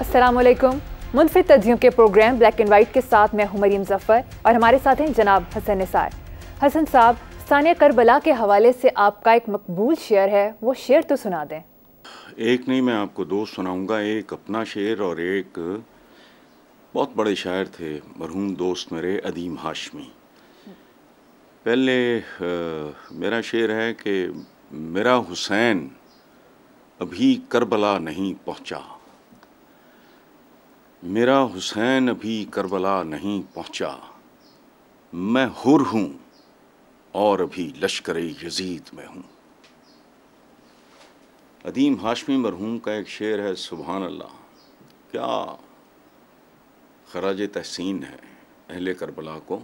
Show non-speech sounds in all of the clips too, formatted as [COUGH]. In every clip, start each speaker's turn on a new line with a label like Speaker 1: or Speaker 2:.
Speaker 1: असलकुम मुनफरद तजियों के programme black and white के साथ मैं हूं मरीम जफ़र और हमारे साथ हैं जनाब हसन निसार हसन साहब सानिया करबला के हवाले से आपका एक मकबूल शेर है वो शेर तो सुना दें
Speaker 2: एक नहीं मैं आपको दो सुनाऊंगा एक अपना शेर और एक बहुत बड़े शायर थे मरहूम दोस्त मेरे अदीम हाशमी पहले आ, मेरा शेर है कि मेरा हुसैन अभी करबला नहीं पहुंचा मेरा हुसैन अभी करबला नहीं पहुंचा मैं हुर हूं और अभी लश्कर यजीद में हूं अदीम हाशमी मरहूम का एक शेर है सुबहान अल्लाह क्या खराज तहसीन है अहले करबला को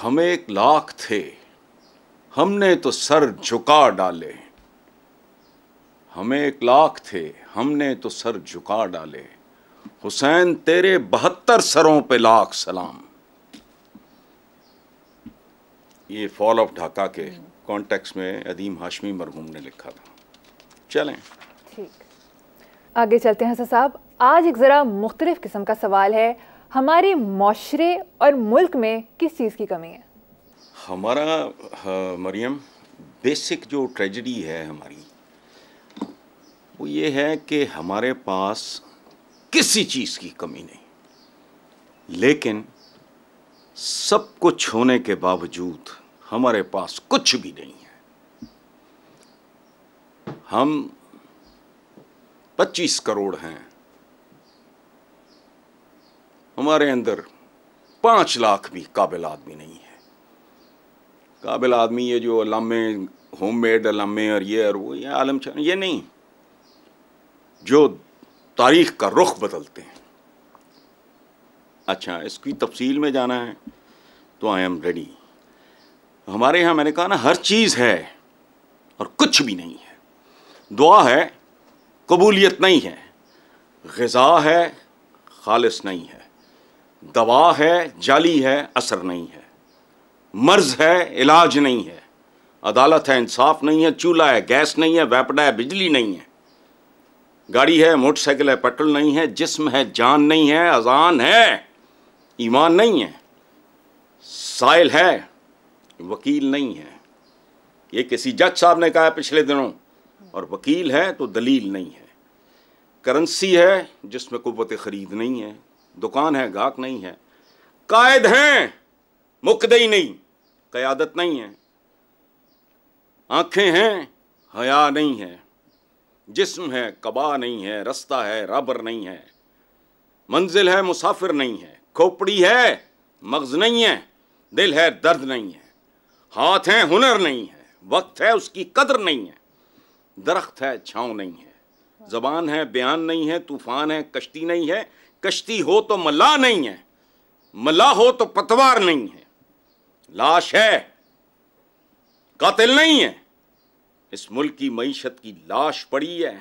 Speaker 2: हम एक लाख थे हमने तो सर झुका डाले हम एक लाख थे हमने तो सर झुका डाले हुसैन तेरे बहत्तर सरों पे लाख सलाम ये फॉल ऑफ ढाका के कॉन्टेक्स्ट हम्म। में अदीम हाशमी मरहूम ने लिखा था चलें
Speaker 1: ठीक आगे चलते हैं हसन साहब आज एक ज़रा मुख्तलिफ किस्म का सवाल है हमारे माशरे और मुल्क में किस चीज़ की कमी है
Speaker 2: हमारा मरियम बेसिक जो ट्रेजडी है हमारी वो ये है कि हमारे पास किसी चीज की कमी नहीं लेकिन सब कुछ होने के बावजूद हमारे पास कुछ भी नहीं है हम 25 करोड़ हैं हमारे अंदर पांच लाख भी काबिल आदमी नहीं है काबिल आदमी ये जो अलामे होम मेड अलामे और ये और वो ये आलम ये नहीं जो तारीख का रुख बदलते हैं अच्छा इसकी तफसील में जाना है तो आई एम रेडी हमारे यहाँ मैंने कहा ना हर चीज़ है और कुछ भी नहीं है दुआ है कबूलियत नहीं है गज़ा है खालिस नहीं है दवा है जाली है असर नहीं है मर्ज है इलाज नहीं है अदालत है इंसाफ नहीं है चूल्हा है गैस नहीं है वेपडा है बिजली नहीं है गाड़ी है मोटरसाइकिल है पेट्रोल नहीं है जिस्म है जान नहीं है अजान है ईमान नहीं है साइल है वकील नहीं है ये किसी जज साहब ने कहा है पिछले दिनों और वकील है तो दलील नहीं है करेंसी है जिसमें कुत ख़रीद नहीं है दुकान है गाहक नहीं है कायद हैं मुकदई नहीं क़्यादत नहीं है आँखें हैं हया नहीं है जिस्म है कबा नहीं है रास्ता है रबर नहीं है मंजिल है मुसाफिर नहीं है खोपड़ी है मगज नहीं है दिल है दर्द नहीं है हाथ है हुनर नहीं है वक्त है उसकी कदर नहीं है दरख्त है छाँव नहीं है जबान है बयान नहीं है तूफान है कश्ती नहीं है कश्ती हो तो मला नहीं है मला हो तो पतवार नहीं है लाश है कातिल नहीं है इस मुल्क की मीशत की लाश पड़ी है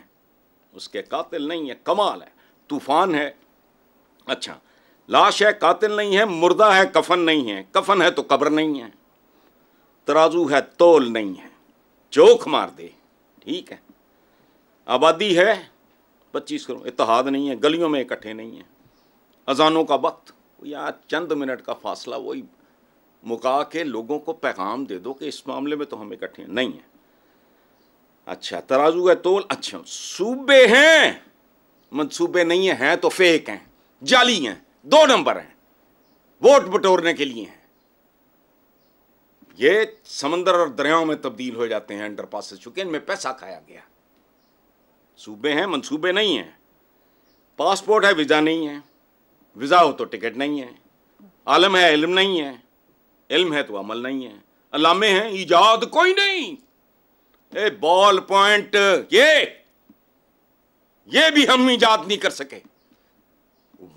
Speaker 2: उसके कातिल नहीं है कमाल है तूफान है अच्छा लाश है कातिल नहीं है मुर्दा है कफन नहीं है कफन है तो कब्र नहीं है तराजू है तोल नहीं है चोख मार दे ठीक है आबादी है पच्चीस करोड़ इतिहाद नहीं है गलियों में इकट्ठे नहीं है अजानों का वक्त या चंद मिनट का फासला वही मुका के लोगों को पैगाम दे दो कि इस मामले में तो हम इकट्ठे नहीं हैं अच्छा तराजू है तोल अच्छा सूबे हैं मनसूबे नहीं है हैं तो फेक हैं जाली हैं दो नंबर हैं वोट बटोरने के लिए हैं ये समंदर और दरियाओं में तब्दील हो जाते हैं अंडर पास चूंकि इनमें पैसा खाया गया सूबे हैं मनसूबे नहीं हैं पासपोर्ट है वीज़ा नहीं है वीज़ा हो तो टिकट नहीं है आलम है इल्म नहीं है इल्म है तो अमल नहीं है अलामे हैं ईजाद कोई नहीं ए बॉल पॉइंट ये ये भी हम इजाद नहीं कर सके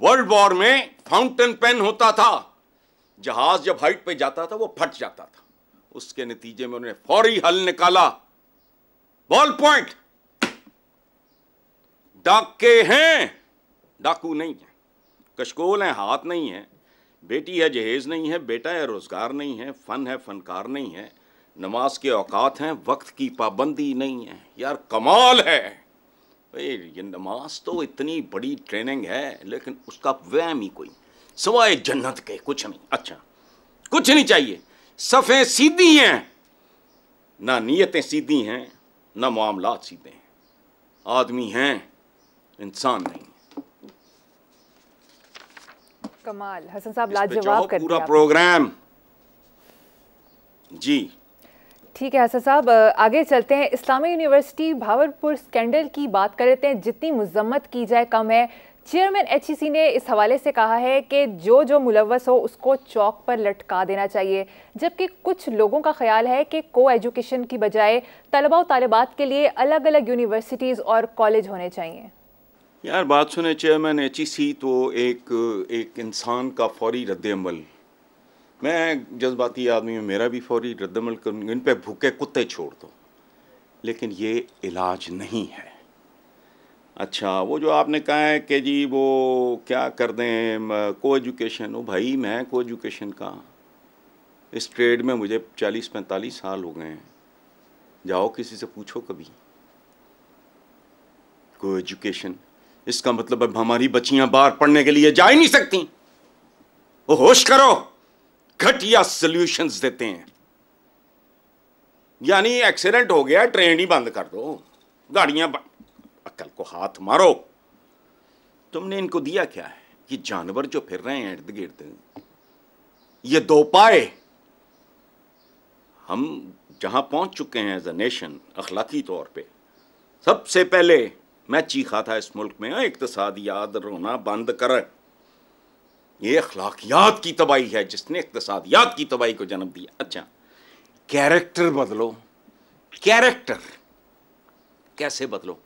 Speaker 2: वर्ल्ड वॉर में फाउंटेन पेन होता था जहाज जब हाइट पे जाता था वो फट जाता था उसके नतीजे में उन्होंने फौरी हल निकाला बॉल पॉइंट डाके हैं डाकू नहीं है कशकोल है हाथ नहीं है बेटी है जहेज नहीं है बेटा है रोजगार नहीं है फन है फनकार नहीं है नमाज के औकात हैं वक्त की पाबंदी नहीं है यार कमाल है ये नमाज तो इतनी बड़ी ट्रेनिंग है लेकिन उसका वहम ही कोई सवाए जन्नत के कुछ नहीं अच्छा कुछ नहीं चाहिए सफ़े सीधी हैं ना नीयतें सीधी हैं ना मामला सीधे हैं आदमी हैं इंसान नहीं
Speaker 1: कमाल हसन साहब लाजवाब पूरा प्रोग्राम जी ठीक है हसन साहब आगे चलते हैं इस्लामी यूनिवर्सिटी भावरपुर स्कैंडल की बात कर लेते हैं जितनी मजम्मत की जाए कम है चेयरमैन एच ने इस हवाले से कहा है कि जो जो मुलवस हो उसको चौक पर लटका देना चाहिए जबकि कुछ लोगों का ख्याल है कि को एजुकेशन की बजाय तलबा और तलबात के लिए अलग अलग यूनिवर्सिटीज़ और कॉलेज होने चाहिए
Speaker 2: यार बात सुने चेयरमैन एच तो एक एक इंसान का फौरी रद्द मैं जज्बाती आदमी हूँ मेरा भी फौरी रद्दमल करूँ इन पर भूखे कुत्ते छोड़ दो लेकिन ये इलाज नहीं है अच्छा वो जो आपने कहा है कि जी वो क्या कर दें को एजुकेशन हो भाई मैं को एजुकेशन का इस ट्रेड में मुझे चालीस पैंतालीस साल हो गए हैं जाओ किसी से पूछो कभी को एजुकेशन इसका मतलब अब हमारी बच्चियां बाहर पढ़ने के लिए जा ही नहीं सकती वो होश करो घटिया सॉल्यूशंस देते हैं यानी एक्सीडेंट हो गया ट्रेन ही बंद कर दो गाड़ियां अक्कल को हाथ मारो तुमने इनको दिया क्या है ये जानवर जो फिर रहे हैं इर्द गिर्द ये दो पाए हम जहां पहुंच चुके हैं एज ए नेशन अखलाकी तौर पे सबसे पहले मैं चीखा था इस मुल्क में हाँ, इकतसाद याद रोना बंद कर ये अखलाकियात की तबाही है जिसने इकतसादियात की तबाही को जन्म दिया अच्छा कैरेक्टर बदलो कैरेक्टर कैसे बदलो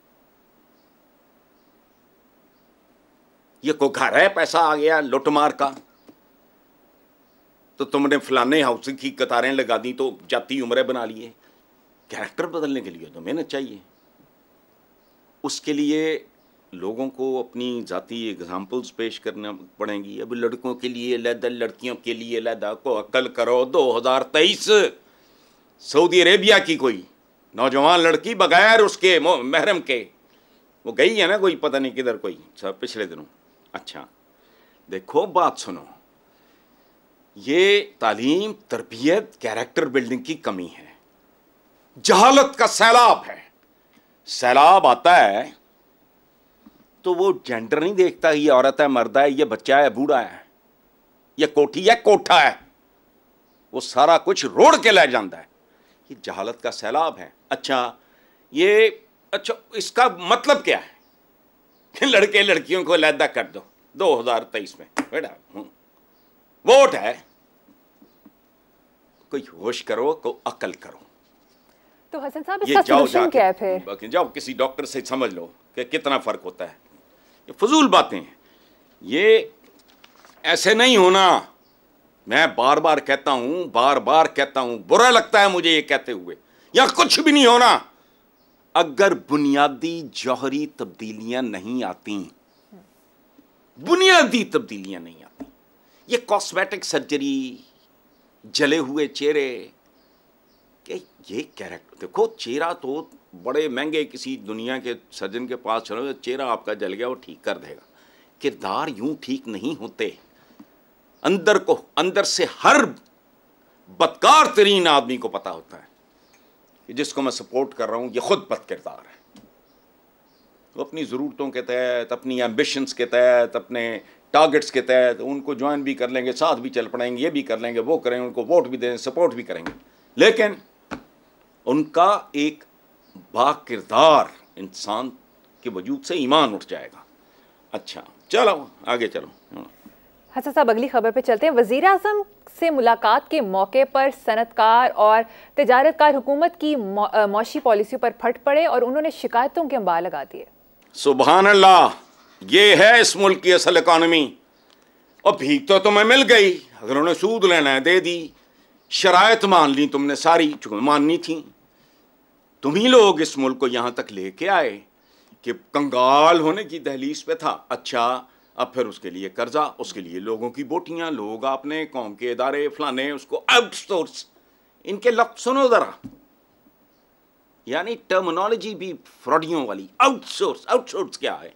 Speaker 2: ये को घर है पैसा आ गया लुटमार का तो तुमने फलाने हाउस की कतारें लगा दी तो जाती उम्र बना लिए कैरेक्टर बदलने के लिए तो मेहनत चाहिए उसके लिए लोगों को अपनी ज़ाती एग्ज़ाम्पल्स पेश करना पड़ेंगी अब लड़कों के लिए लहदा लड़कियों के लिए लहदा को अक्ल करो दो हज़ार तेईस सऊदी अरेबिया की कोई नौजवान लड़की बगैर उसके महरम के वो गई है ना कोई पता नहीं किधर कोई सब पिछले दिनों अच्छा देखो बात सुनो ये तालीम तरबियत कैरेक्टर बिल्डिंग की कमी है जहालत का सैलाब है सैलाब आता है तो वो जेंडर नहीं देखता ये औरत है मर्द है ये बच्चा है बूढ़ा है ये कोठी है कोठा है वो सारा कुछ रोड़ के ले जाता है ये जहालत का सैलाब है अच्छा ये अच्छा इसका मतलब क्या है कि [LAUGHS] लड़के लड़कियों को लहदा कर दो 2023 में बेटा हम्म। वोट है कोई होश करो को अकल करो
Speaker 1: तो हसन साहब इसका क्या है
Speaker 2: फिर जाओ किसी डॉक्टर से समझ लो कि कितना फर्क होता है ये फजूल बातें हैं ये ऐसे नहीं होना मैं बार बार कहता हूं बार बार कहता हूं बुरा लगता है मुझे ये कहते हुए या कुछ भी नहीं होना अगर बुनियादी जौहरी तब्दीलियां नहीं आती बुनियादी तब्दीलियां नहीं आती ये कॉस्मेटिक सर्जरी जले हुए चेहरे ये कैरेक्टर देखो चेहरा तो बड़े महंगे किसी दुनिया के सर्जन के पास चलो चेहरा आपका जल गया वो ठीक कर देगा किरदार यूं ठीक नहीं होते अंदर को अंदर से हर बदकार तरीन आदमी को पता होता है कि जिसको मैं सपोर्ट कर रहा हूं ये खुद बद किरदार है वो अपनी ज़रूरतों के तहत अपनी एम्बिशंस के तहत अपने टारगेट्स के तहत उनको ज्वाइन भी कर लेंगे साथ भी चल पड़ेंगे ये भी कर लेंगे वो करेंगे उनको वोट भी देंगे सपोर्ट भी करेंगे लेकिन उनका एक बाकिरदार इंसान के वजूद से ईमान उठ जाएगा अच्छा चलो आगे चलो हसन
Speaker 1: अच्छा साहब अगली खबर पे चलते हैं वजीर अजम से मुलाकात के मौके पर सनतकार और तजारतकार हुकूमत की मौशी पॉलिसी पर फट पड़े और उन्होंने शिकायतों के अंबार लगा दिए
Speaker 2: सुबह अल्लाह ये है इस मुल्क की असल इकानमी और भीख तो तुम्हें मिल गई अगर उन्होंने सूद लेना है दे दी शराय मान ली तुमने सारी चूँकि माननी थी तुम ही लोग इस मुल्क को यहां तक लेके आए कि कंगाल होने की दहलीज पे था अच्छा अब फिर उसके लिए कर्जा उसके लिए लोगों की बोटियां लोग आपने कौम के इदारे फलाने उसको आउटसोर्स इनके लफ्ज सुनो ज़रा यानी टर्मिनोलॉजी भी फ्रॉडियों वाली आउटसोर्स आउटसोर्स क्या है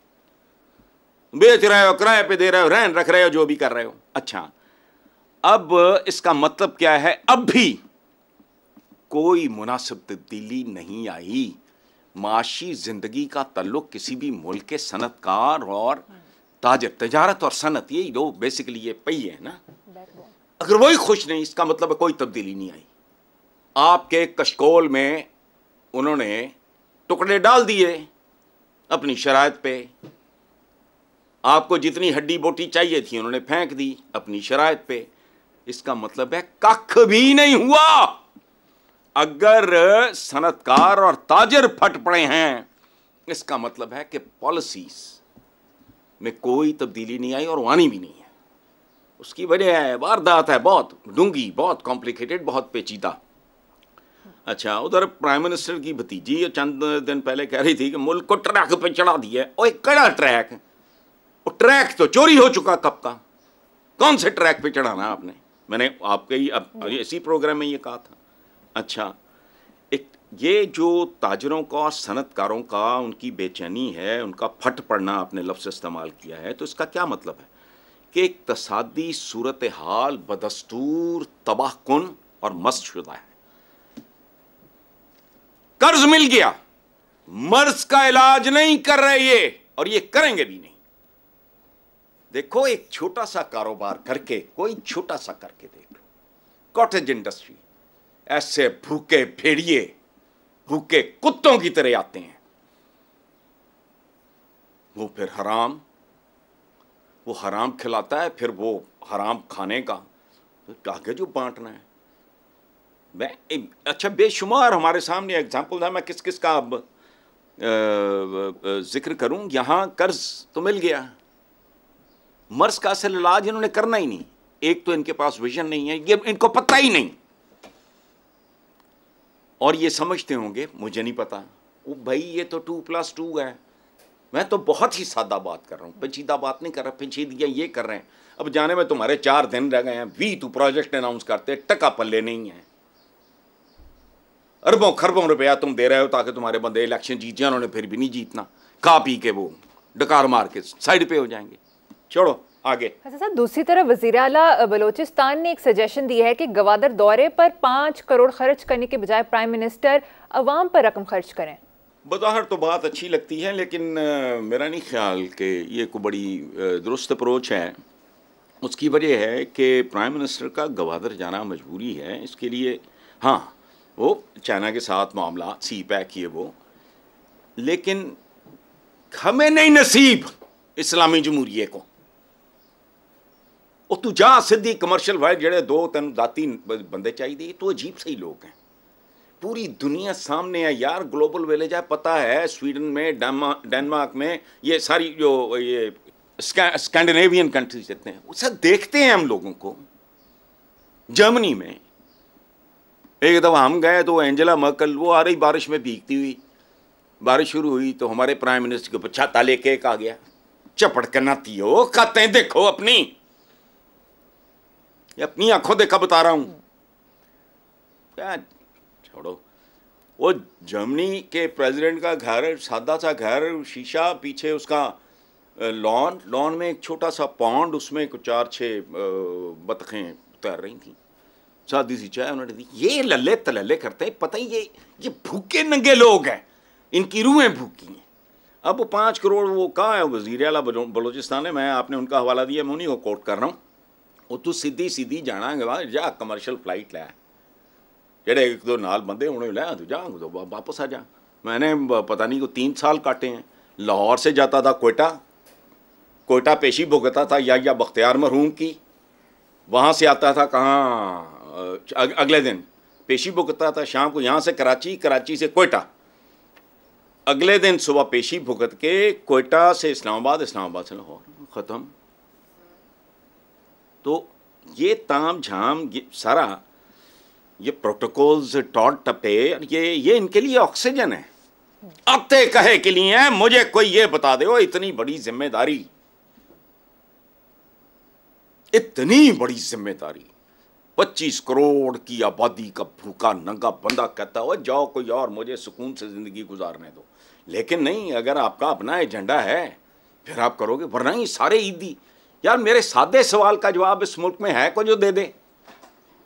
Speaker 2: बेच रहे हो किराए पे दे रहे हो रहन रख रहे हो जो भी कर रहे हो अच्छा अब इसका मतलब क्या है अब भी कोई मुनासिब तब्दीली नहीं आई माशी ज़िंदगी का तल्लुक किसी भी मुल्क के सनतकार और ताजर तजारत और सनत ये दो बेसिकली ये पही है ना अगर वही खुश नहीं इसका मतलब कोई तब्दीली नहीं आई आपके कशकोल में उन्होंने टुकड़े डाल दिए अपनी शरात पे आपको जितनी हड्डी बोटी चाहिए थी उन्होंने फेंक दी अपनी शरात पे इसका मतलब है कख भी नहीं हुआ अगर सनतकार और ताजर फट पड़े हैं इसका मतलब है कि पॉलिसीज में कोई तब्दीली नहीं आई और वानी भी नहीं है उसकी वजह है वारदात है बहुत डूंगी बहुत कॉम्प्लिकेटेड बहुत पेचीदा अच्छा उधर प्राइम मिनिस्टर की भतीजी चंद दिन पहले कह रही थी कि मुल्क को ट्रैक पे चढ़ा दिया और एक कड़ा ट्रैक और ट्रैक तो चोरी हो चुका कब का कौन से ट्रैक पे चढ़ाना आपने मैंने आपके ही अब इसी प्रोग्राम में ये कहा था अच्छा एक ये जो ताजरों का सनतकारों का उनकी बेचैनी है उनका फट पड़ना आपने लफ्ज़ इस्तेमाल किया है तो इसका क्या मतलब है कि एक तसादी सूरत हाल बदस्तूर तबाह कन और मस्त शुदा है कर्ज मिल गया मर्ज का इलाज नहीं कर रहे ये और ये करेंगे भी नहीं देखो एक छोटा सा कारोबार करके कोई छोटा सा करके देख लो कॉटेज इंडस्ट्री ऐसे भूखे भेड़िए भूखे कुत्तों की तरह आते हैं वो फिर हराम वो हराम खिलाता है फिर वो हराम खाने का आगे जो बांटना है मैं अच्छा बेशुमार हमारे सामने एग्जाम्पल था मैं किस किस का अब जिक्र करूं यहां कर्ज तो मिल गया मर्ज का असल इलाज इन्होंने करना ही नहीं एक तो इनके पास विजन नहीं है ये इनको पता ही नहीं और ये समझते होंगे मुझे नहीं पता वो भाई ये तो टू प्लस टू है मैं तो बहुत ही सादा बात कर रहा हूँ पेचीदा बात नहीं कर रहा पेचीदगियाँ ये कर रहे हैं अब जाने में तुम्हारे चार दिन रह गए हैं वी तू प्रोजेक्ट अनाउंस करते टका पल्ले नहीं है अरबों खरबों रुपया तुम दे रहे हो ताकि तुम्हारे बंदे इलेक्शन जीत जाए उन्होंने फिर भी नहीं जीतना का पी के वो डकार मार के साइड पे हो जाएंगे छोड़ो आगे
Speaker 1: अच्छा सर दूसरी तरफ वजीर अला बलोचिस्तान ने एक सजेशन दिया है कि गवादर दौरे पर पाँच करोड़ खर्च करने के बजाय प्राइम मिनिस्टर अवाम पर रकम खर्च करें
Speaker 2: बज़ाहर तो बात अच्छी लगती है लेकिन मेरा नहीं ख्याल कि ये को बड़ी दुरुस्त अप्रोच है उसकी वजह है कि प्राइम मिनिस्टर का गवादर जाना मजबूरी है इसके लिए हाँ वो चाइना के साथ मामला सी पैक ये वो लेकिन हमें नहीं नसीब इस्लामी जमहूरिये को और तू जा सीधी कमर्शियल ਵਾਲੇ ਜਿਹੜੇ दो ਤੈਨੂੰ दाती बंदे चाहिए तो अजीब सही लोग हैं पूरी दुनिया सामने है यार ग्लोबल विलेज है पता है स्वीडन में डेनमार्क में ये सारी जो ये स्कैंडिनेवियन कंट्रीज देते हैं वो सब देखते हैं हम लोगों को जर्मनी में एक दफ़ा हम गए तो एंजेला मर्कल वो आ रही बारिश में भीगती हुई बारिश शुरू हुई तो हमारे प्राइम मिनिस्टर के ऊपर छाता लेके एक आ गया चपड़ करना हो खाते हैं देखो अपनी अपनी आंखों देखा बता रहा हूं क्या छोड़ो वो जर्मनी के प्रेसिडेंट का घर सादा सा घर शीशा पीछे उसका लॉन लॉन में एक छोटा सा पौंड उसमें कुछ चार छः बतखें तैर रही थी सादी सी चाय उन्होंने दी ये लल्ले तलल्ले करते हैं पता ही ये ये भूखे नंगे लोग हैं इनकी रूहें भूखी हैं अब वो पाँच करोड़ वो कहाँ है वजीर अला बलोचिस्तान है मैं आपने उनका हवाला दिया मैं उन्हीं को कोर्ट कर रहा हूँ ਉਤੋਂ ਸਿੱਧੀ सीधी ਜਾਣਾਂਗੇ ਵਾ ਜਾ ਕਮਰਸ਼ੀਅਲ ਫਲਾਈਟ ਲੈ ਜਿਹੜੇ ਇੱਕ ਦੋ ਨਾਲ ਬੰਦੇ उन्हें लै तू जा वापस आ जा मैंने पता नहीं को तीन साल काटे हैं लाहौर से जाता था कोयटा कोयटा पेशी भुगता था या या बख्तियार मरहूम की वहाँ से आता था कहाँ अगले दिन पेशी भुगतता था शाम को यहाँ से कराची कराची से कोयटा अगले दिन सुबह पेशी भुगत के कोयटा से इस्लामाबाद इस्लामाबाद से लाहौर ख़त्म तो ये ताम झाम ये सारा ये प्रोटोकॉल्स टॉट टपे ये ये इनके लिए ऑक्सीजन है अते कहे के लिए मुझे कोई ये बता दो इतनी बड़ी जिम्मेदारी इतनी बड़ी जिम्मेदारी पच्चीस करोड़ की आबादी का भूखा नंगा बंदा कहता हो जाओ कोई और मुझे सुकून से ज़िंदगी गुजारने दो लेकिन नहीं अगर आपका अपना एजेंडा है फिर आप करोगे वरना ही सारे ईदी यार मेरे सादे सवाल का जवाब इस मुल्क में है को जो दे दे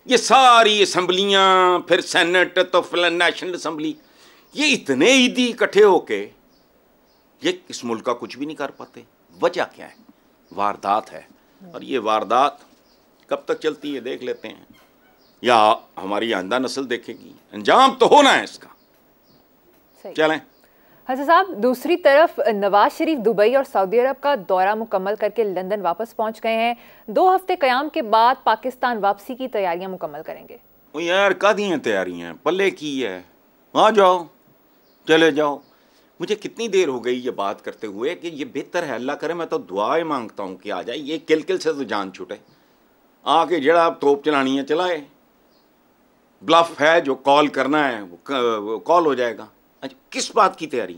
Speaker 2: ये सारी असम्बलियाँ फिर सेनेट तो फिर नेशनल असम्बली ये इतने ईदी इकट्ठे होके ये इस मुल्क का कुछ भी नहीं कर पाते वजह क्या है वारदात है और ये वारदात कब तक चलती है देख लेते हैं या हमारी आंदा नस्ल देखेगी अंजाम तो होना है इसका
Speaker 1: चलें हसन साहब दूसरी तरफ नवाज शरीफ दुबई और सऊदी अरब का दौरा मुकम्मल करके लंदन वापस पहुंच गए हैं दो हफ्ते क्याम के बाद पाकिस्तान वापसी की तैयारियां मुकम्मल करेंगे
Speaker 2: यार यार दी हैं तैयारियां पल्ले की है आ जाओ चले जाओ मुझे कितनी देर हो गई ये बात करते हुए कि ये बेहतर है अल्लाह करे मैं तो दुआएं मांगता हूँ कि आ जाए ये किल किल से तो जान छुटे आके जड़ा आप तोप चलानी है चलाए ब्लफ है जो कॉल करना है वो कॉल हो जाएगा किस बात की तैयारी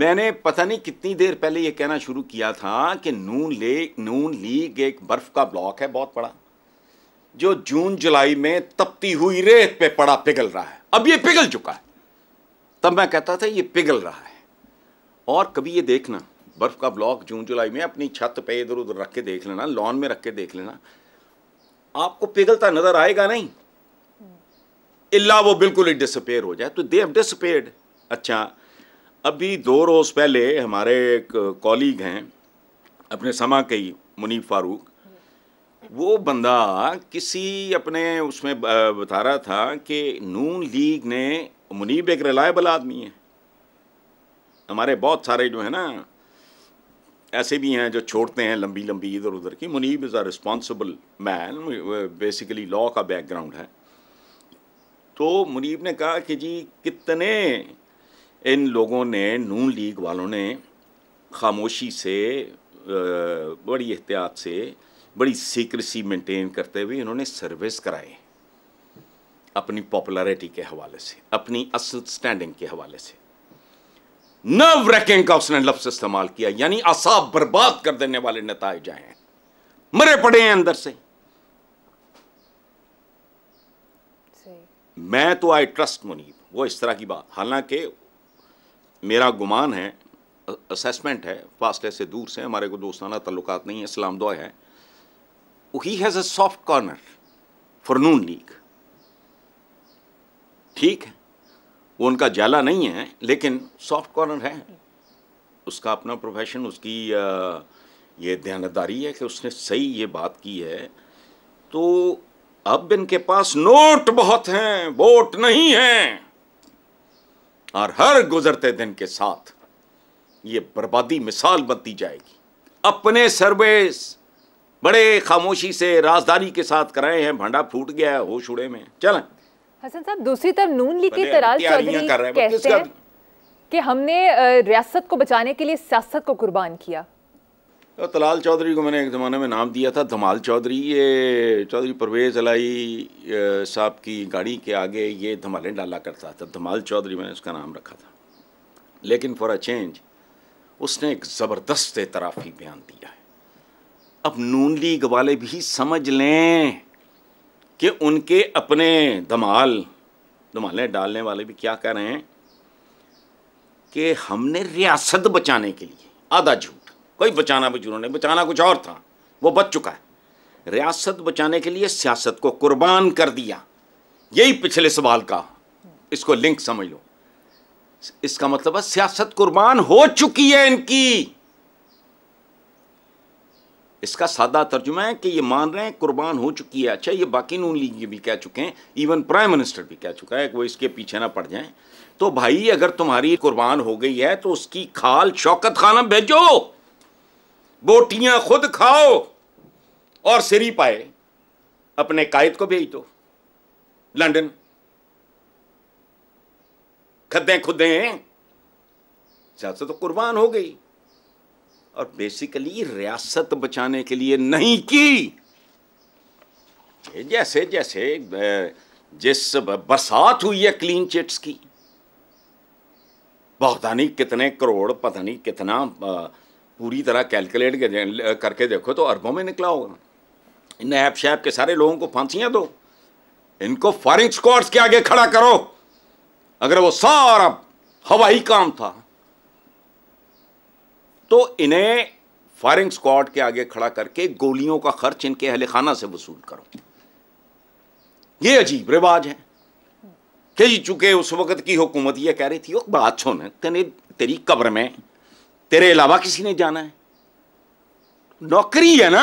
Speaker 2: मैंने पता नहीं कितनी देर पहले यह कहना शुरू किया था कि नून ले नून लीग एक बर्फ का ब्लॉक है बहुत बड़ा जो जून जुलाई में तपती हुई रेत पे पड़ा पिघल रहा है अब ये पिघल चुका है तब मैं कहता था ये पिघल रहा है और कभी ये देखना बर्फ का ब्लॉक जून जुलाई में अपनी छत पे इधर उधर रख के देख लेना लॉन में रख के देख लेना आपको पिघलता नजर आएगा नहीं इल्ला वो बिल्कुल ही डिसअपेयर हो जाए तो दे हैव डिसअपेयर्ड अच्छा अभी दो रोज़ पहले हमारे एक कॉलीग हैं अपने समा के ही मुनीब फारूक वो बंदा किसी अपने उसमें बता रहा था कि नून लीग ने मुनीब एक रिलायबल आदमी है हमारे बहुत सारे जो है ना ऐसे भी हैं जो छोड़ते हैं लंबी लंबी इधर उधर की Munib is a responsible man basically law का बैकग्राउंड है तो मुनीब ने कहा कि जी कितने इन लोगों ने नून लीग वालों ने खामोशी से बड़ी एहतियात से बड़ी सीक्रेसी मेंटेन करते हुए इन्होंने सर्विस कराए अपनी पॉपुलैरिटी के हवाले से अपनी असल स्टैंडिंग के हवाले से नर्व रैकिंग का उसने लफ्स इस्तेमाल किया यानी असाब बर्बाद कर देने वाले नतज आए हैं मरे पड़े हैं अंदर से मैं तो आई ट्रस्ट मुनीब वो इस तरह की बात हालांकि मेरा गुमान है असेसमेंट है फासले से दूर से हमारे को दोस्ताना तल्लुकात नहीं है इस्लाम दुआ है ही has a soft corner for Noon league ठीक है वो उनका जाला नहीं है लेकिन सॉफ्ट कॉर्नर है उसका अपना प्रोफेशन उसकी ये दयानतदारी है कि उसने सही ये बात की है तो अब इनके पास नोट बहुत हैं वोट नहीं हैं और हर गुजरते दिन के साथ ये बर्बादी मिसाल बनती जाएगी अपने सर्वे बड़े खामोशी से राजदारी के साथ कराए हैं भंडा फूट गया है होश उड़े में चलें
Speaker 1: हसन साहब दूसरी तरफ नून लीग के तराज चौधरी कहते हैं कि हमने रियासत को बचाने के लिए सियासत को कुर्बान किया
Speaker 2: तो तलाल चौधरी को मैंने एक ज़माने में नाम दिया था धमाल चौधरी ये चौधरी परवेज़ अलाई साहब की गाड़ी के आगे ये धमालें डाला करता था धमाल चौधरी मैंने उसका नाम रखा था लेकिन फॉर अ चेंज उसने एक ज़बरदस्त एतराफ़ी बयान दिया है अब नून लीग वाले भी समझ लें कि उनके अपने धमाल धमालें डालने वाले भी क्या कह रहे हैं कि हमने रियासत बचाने के लिए आधा झूठ कोई बचाना भी जुर्म नहीं बचाना कुछ और था वो बच चुका है रियासत बचाने के लिए सियासत को कुर्बान कर दिया यही पिछले सवाल का इसको लिंक समझ लो इसका मतलब है सियासत कुर्बान हो चुकी है इनकी इसका सादा तर्जुमा है कि ये मान रहे हैं कुर्बान हो चुकी है अच्छा ये बाकी नून लीग भी कह चुके हैं इवन प्राइम मिनिस्टर भी कह चुका है कि वो इसके पीछे ना पड़ जाएं तो भाई अगर तुम्हारी कुर्बान हो गई है तो उसकी खाल शौकत खाना भेजो बोटियां खुद खाओ और सिरी पाए अपने कायद को भेज दो लंदन खदे खुदे सियासत तो कुर्बान हो गई और बेसिकली रियासत बचाने के लिए नहीं की जैसे जैसे जिस बरसात हुई है क्लीन चिट्स की पता नहीं कितने करोड़ पता नहीं कितना पूरी तरह कैलकुलेट करके देखो तो अरबों में निकला होगा इन ऐप शैप के सारे लोगों को फांसियां दो इनको फॉरिंग स्कॉर्ड्स के आगे खड़ा करो अगर वो सारा हवाई काम था तो इन्हें फायरिंग स्क्वाड के आगे खड़ा करके गोलियों का खर्च इनके अहल खाना से वसूल करो ये अजीब रिवाज है कि चूंकि उस वक्त की हुकूमत यह कह रही थी बात सुन तेरी कब्र में तेरे अलावा किसी ने जाना है नौकरी है ना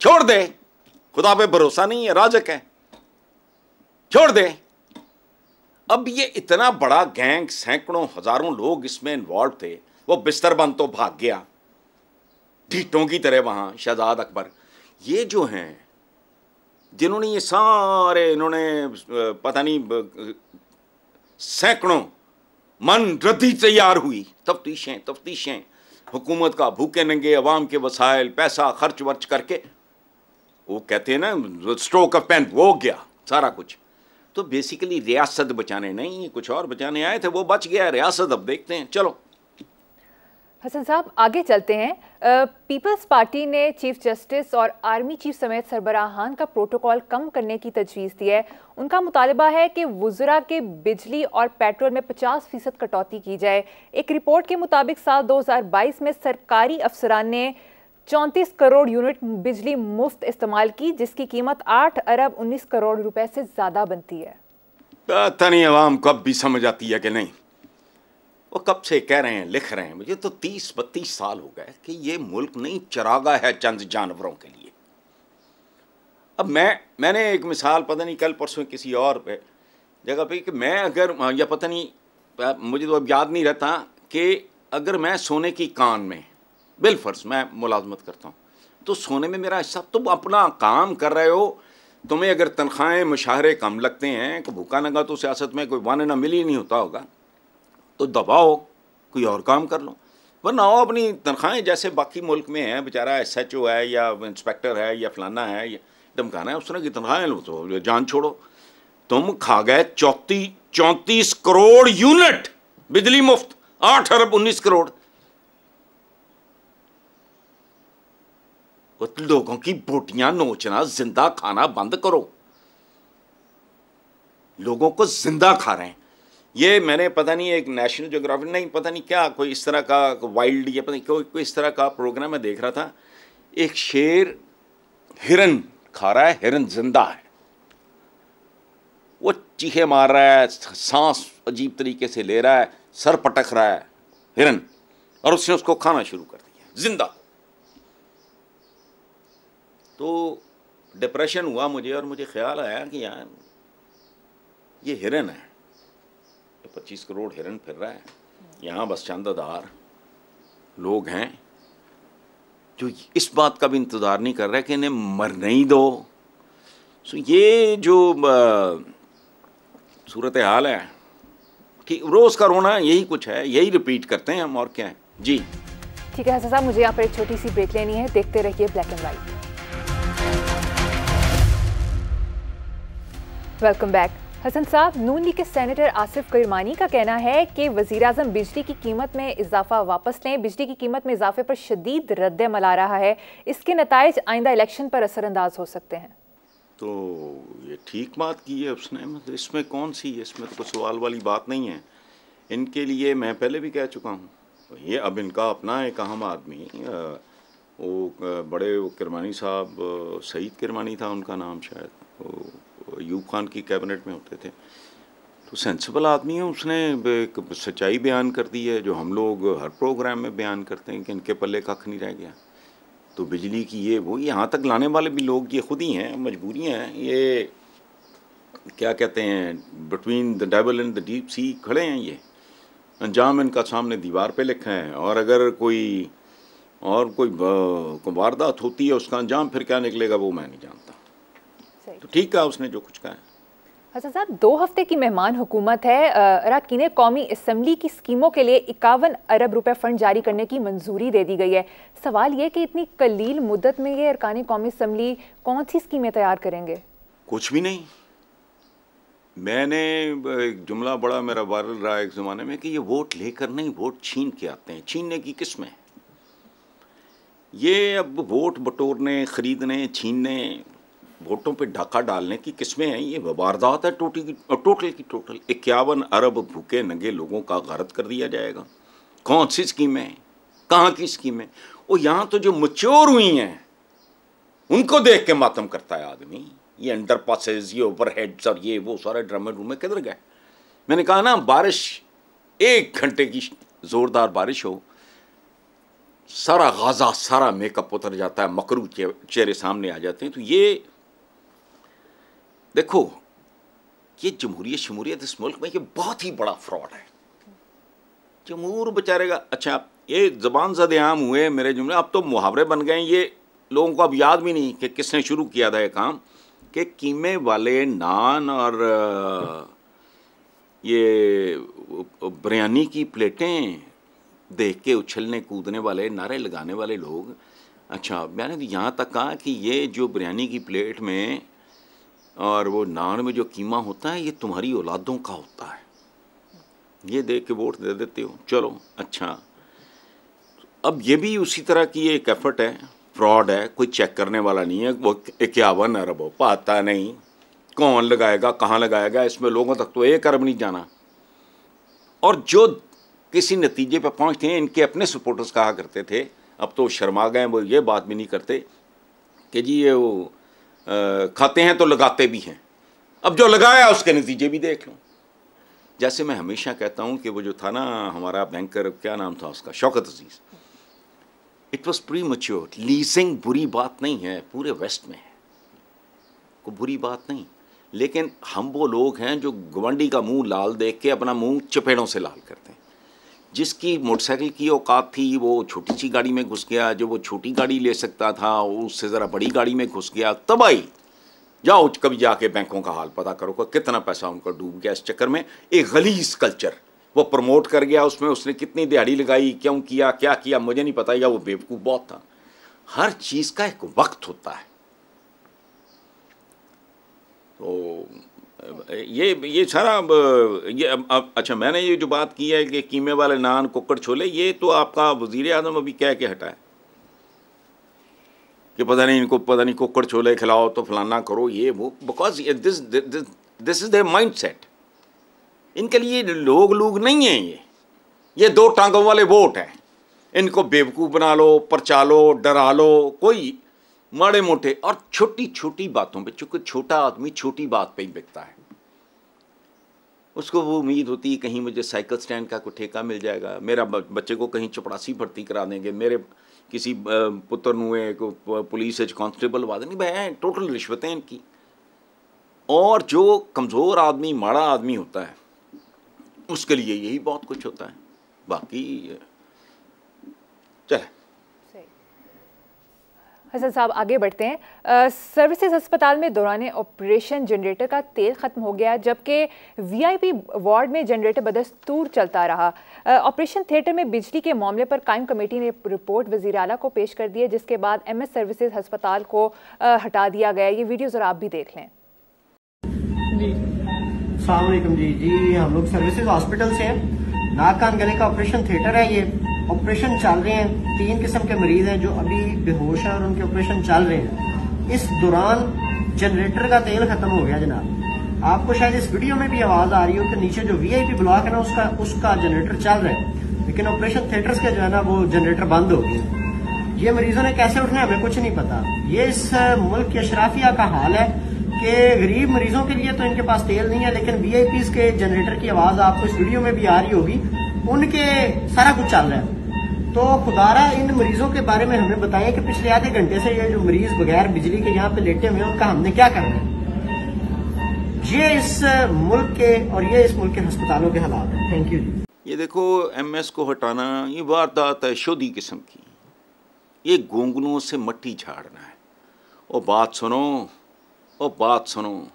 Speaker 2: छोड़ दे खुदा पे भरोसा नहीं है राजक है छोड़ दे अब ये इतना बड़ा गैंग सैकड़ों हजारों लोग इसमें इन्वॉल्व थे वो बिस्तर बंद तो भाग गया ढीटों की तरह वहां शहजाद अकबर ये जो हैं जिन्होंने ये सारे इन्होंने पता नहीं सैकड़ों मन रद्दी तैयार हुई तफ्तीशें तफ्तीशें हुकूमत का भूखे नंगे अवाम के वसायल पैसा खर्च वर्च करके वो कहते हैं ना स्ट्रोक ऑफ पेन वो गया सारा कुछ तो बेसिकली रियासत बचाने नहीं कुछ और बचाने आए थे वो बच गया रियासत अब देखते हैं चलो
Speaker 1: हसन साहब आगे चलते हैं पीपल्स पार्टी ने चीफ जस्टिस और आर्मी चीफ समेत सरबराहान का प्रोटोकॉल कम करने की तजवीज़ दी है उनका मुतालबा है कि वज़रा के बिजली और पेट्रोल में 50 फ़ीसद कटौती की जाए एक रिपोर्ट के मुताबिक साल 2022 में सरकारी अफसरान ने चौंतीस करोड़ यूनिट बिजली मुफ्त इस्तेमाल की जिसकी कीमत आठ अरब उन्नीस करोड़ रुपये से ज़्यादा बनती है
Speaker 2: पता नहीं आवाम कब भी समझ आती है कि नहीं वो कब से कह रहे हैं लिख रहे हैं मुझे तो तीस बत्तीस साल हो गए कि ये मुल्क नहीं चरागा है चंद जानवरों के लिए अब मैं मैंने एक मिसाल पता नहीं कल परसों किसी और पे जगह पे कि मैं अगर या पता नहीं मुझे तो अब याद नहीं रहता कि अगर मैं सोने की कान में बिलफर्स मैं मुलाजमत करता हूँ तो सोने में मेरा हिस्सा तुम अपना काम कर रहे हो तुम्हें अगर तनख्वाहें मुशाहरे कम लगते हैं कि तो भूखा नंगा तो सियासत में कोई ना मिल ही नहीं होता होगा तो दबाओ कोई और काम कर लो वरना आओ अपनी तनख्वाहें जैसे बाकी मुल्क में हैं बेचारा एस एच ओ है या इंस्पेक्टर है या फलाना है या धमकाना है उस तरह की तनख्वाहें लो तो जान छोड़ो तुम खा गए चौती चौंतीस करोड़ यूनिट बिजली मुफ्त आठ अरब उन्नीस करोड़ लोगों की बोटियां नोचना जिंदा खाना बंद करो लोगों को जिंदा खा रहे हैं ये मैंने पता नहीं एक नेशनल जोग्राफी नहीं पता नहीं क्या कोई इस तरह का वाइल्ड या पता नहीं कोई कोई इस तरह का प्रोग्राम मैं देख रहा था एक शेर हिरन खा रहा है हिरन जिंदा है वो चीखे मार रहा है सांस अजीब तरीके से ले रहा है सर पटक रहा है हिरन और उसने उसको खाना शुरू कर दिया जिंदा तो डिप्रेशन हुआ मुझे और मुझे ख्याल आया कि यार ये हिरन है पच्चीस करोड़ हिरण फिर रहा है यहाँ बस चंदादार लोग हैं जो इस बात का भी इंतज़ार नहीं कर रहे कि इन्हें मर नहीं दो सो ये जो सूरत हाल है कि रोज़ का रोना यही कुछ है यही रिपीट करते हैं हम और क्या है जी
Speaker 1: ठीक है साहब मुझे यहाँ पर एक छोटी सी ब्रेक लेनी है देखते रहिए black and white welcome back Hasan साहब नून लीग के सेनेटर आसिफ करमानी का कहना है कि वजी अजम बिजली की कीमत में इजाफा वापस लें बिजली की कीमत में इजाफे पर शदीद रद्द आ रहा है इसके नतज आइंदा इलेक्शन पर असरअंदाज हो सकते हैं
Speaker 2: तो ये ठीक बात की है उसने इसमें कौन सी इसमें तो सवाल वाली बात नहीं है इनके लिए मैं पहले भी कह चुका हूँ तो ये अब इनका अपना एक अहम आदमी वो बड़े वो किरमानी साहब सईद किरमानी था उनका नाम शायद तो यूब खान की कैबिनेट में होते थे तो सेंसिबल आदमी है उसने एक सच्चाई बयान कर दी है जो हम लोग हर प्रोग्राम में बयान करते हैं कि इनके पल्ले कख नहीं रह गया तो बिजली की ये वो यहाँ तक लाने वाले भी लोग ये खुद ही हैं मजबूरियाँ हैं ये क्या कहते हैं between the devil and the deep sea खड़े हैं ये अंजाम इनका सामने दीवार पे लिखा है और अगर कोई और कोई वारदात होती है उसका अंजाम फिर क्या निकलेगा वो मैं नहीं जानता तो ठीक कहा उसने जो कुछ कहा
Speaker 1: अच्छा साहब दो हफ्ते की मेहमान हुकूमत है अरकान कौमी इसम्बली की स्कीमों के लिए इक्यावन अरब रुपए फ़ंड जारी करने की मंजूरी दे दी गई है सवाल ये कि इतनी कलील मुद्दत में ये अरकान कौमी इसम्बली कौन सी स्कीमें तैयार करेंगे
Speaker 2: कुछ भी नहीं मैंने एक जुमला बड़ा मेरा वायरल रहा एक ज़माने में कि ये वोट लेकर नहीं वोट छीन के आते हैं छीनने की किस्म है ये अब वोट बटोरने ख़रीदने छीनने वोटों पे ढाका डालने की किस्में हैं ये वारदात है टोटी की टोटल की टोटल इक्यावन अरब भूखे नंगे लोगों का गारत कर दिया जाएगा कौन सी स्कीमें हैं कहाँ की स्कीमें वो यहाँ तो जो मच्योर हुई हैं उनको देख के मातम करता है आदमी ये अंडर पासेज ये ओवर हेड्स और ये वो सारे ड्रामे ड्रूमे किधर गए मैंने कहा ना बारिश एक घंटे की ज़ोरदार बारिश हो सारा गाजा सारा मेकअप उतर जाता है मकरू चेहरे सामने आ जाते हैं तो ये देखो ये जमहूरियत शमूरियत इस मुल्क में ये बहुत ही बड़ा फ्रॉड है जमहूर बेचारेगा अच्छा ये जबान जद आम हुए मेरे जुमले अब तो मुहावरे बन गए ये लोगों को अब याद भी नहीं कि किसने शुरू किया था ये काम कि कीमे वाले नान और ये बिरयानी की प्लेटें देख के उछलने कूदने वाले नारे लगाने वाले लोग अच्छा मैंने तो यहाँ तक कहा कि ये जो बिरयानी की प्लेट में और वो नान में जो कीमा होता है ये तुम्हारी औलादों का होता है ये देख के वोट दे देते हो चलो अच्छा अब ये भी उसी तरह की एक एफर्ट है फ्रॉड है कोई चेक करने वाला नहीं है वो इक्यावन अरब हो पाता नहीं कौन लगाएगा कहाँ लगाएगा इसमें लोगों तक तो एक अरब नहीं जाना और जो किसी नतीजे पर पहुँचते हैं इनके अपने सपोर्टर्स कहा करते थे अब तो शर्मा गए वो ये बात भी नहीं करते कि जी ये वो खाते हैं तो लगाते भी हैं अब जो लगाया उसके नतीजे भी देख लो जैसे मैं हमेशा कहता हूँ कि वो जो था ना हमारा बैंकर क्या नाम था उसका Shaukat Aziz it was premature leasing बुरी बात नहीं है पूरे वेस्ट में है को बुरी बात नहीं लेकिन हम वो लोग हैं जो गवंडी का मुंह लाल देख के अपना मुंह चपेड़ों से लाल करते हैं जिसकी मोटरसाइकिल की औकात थी वो छोटी सी गाड़ी में घुस गया जो वो छोटी गाड़ी ले सकता था उससे ज़रा बड़ी गाड़ी में घुस गया तबाही जाओ कभी जाके बैंकों का हाल पता करो का कितना पैसा उनका डूब गया इस चक्कर में एक गलीस कल्चर वो प्रमोट कर गया उसमें उसने कितनी दिहाड़ी लगाई क्यों किया क्या किया मुझे नहीं पता या वो बेवकूफ़ बहुत था हर चीज़ का एक वक्त होता है तो ये ये सारा ये अच्छा मैंने ये जो बात की है कि कीमे वाले नान कुकड़ छोले ये तो आपका वजीर अजम अभी कह के हटाए कि पता नहीं इनको पता नहीं कुकड़ छोले खिलाओ तो फलाना करो ये वो because this this is their mindset इनके लिए लोग लोग नहीं हैं ये ये दो टांगों वाले वोट हैं इनको बेवकूफ़ बना लो परचा लो डरा लो कोई माड़े मोटे और छोटी छोटी बातों पे चूँकि छोटा आदमी छोटी बात पे ही बिकता है उसको वो उम्मीद होती है कहीं मुझे साइकिल स्टैंड का कोई ठेका मिल जाएगा मेरा बच्चे को कहीं चपड़ासी भर्ती करा देंगे मेरे किसी पुत्र हुए को पुलिस कांस्टेबल लगा देंगे भाई टोटल रिश्वतें इनकी और जो कमज़ोर आदमी माड़ा आदमी होता है उसके लिए यही बहुत कुछ होता है बाकी चले
Speaker 1: हसन साहब आगे बढ़ते हैं सर्विसेज अस्पताल में दौरान ऑपरेशन जनरेटर का तेल ख़त्म हो गया जबकि वीआईपी वार्ड में जनरेटर बदस्तूर चलता रहा ऑपरेशन थिएटर में बिजली के मामले पर कायम कमेटी ने रिपोर्ट वजी अला को पेश कर दी है जिसके बाद एम एस सर्विसेज अस्पताल को आ, हटा दिया गया ये वीडियो ज़रा आप भी देख लें
Speaker 2: जी जी हम लोग सर्विसेज हॉस्पिटल से हैं नाक कान गले का ऑपरेशन थिएटर है ये ऑपरेशन चल रहे हैं तीन किस्म के मरीज हैं जो अभी बेहोश हैं और उनके ऑपरेशन चल रहे हैं इस दौरान जनरेटर का तेल खत्म हो गया जनाब आपको शायद इस वीडियो में भी आवाज आ रही हो कि नीचे जो वीआईपी ब्लॉक है ना उसका उसका जनरेटर चल रहा है लेकिन ऑपरेशन थिएटर्स के जो है ना वो जनरेटर बंद हो गए ये मरीजों ने कैसे उठना है हमें कुछ नहीं पता ये इस मुल्क के अशराफिया का हाल है कि गरीब मरीजों के लिए तो इनके पास तेल नहीं है लेकिन वी के जनरेटर की आवाज आपको इस वीडियो में भी आ रही होगी उनके सारा कुछ चल रहा है तो खुदारा इन मरीजों के बारे में हमें बताएं कि पिछले आधे घंटे से ये जो मरीज बगैर बिजली के यहाँ पे लेटे हुए हैं उनका हमने क्या करना है ये इस मुल्क के और ये इस मुल्क के अस्पतालों के हालात है थैंक यू ये देखो एमएस को हटाना ये वारदात है शोधी किस्म की ये गोंगलों से मट्टी झाड़ना है और बात सुनो और तो बात सुनो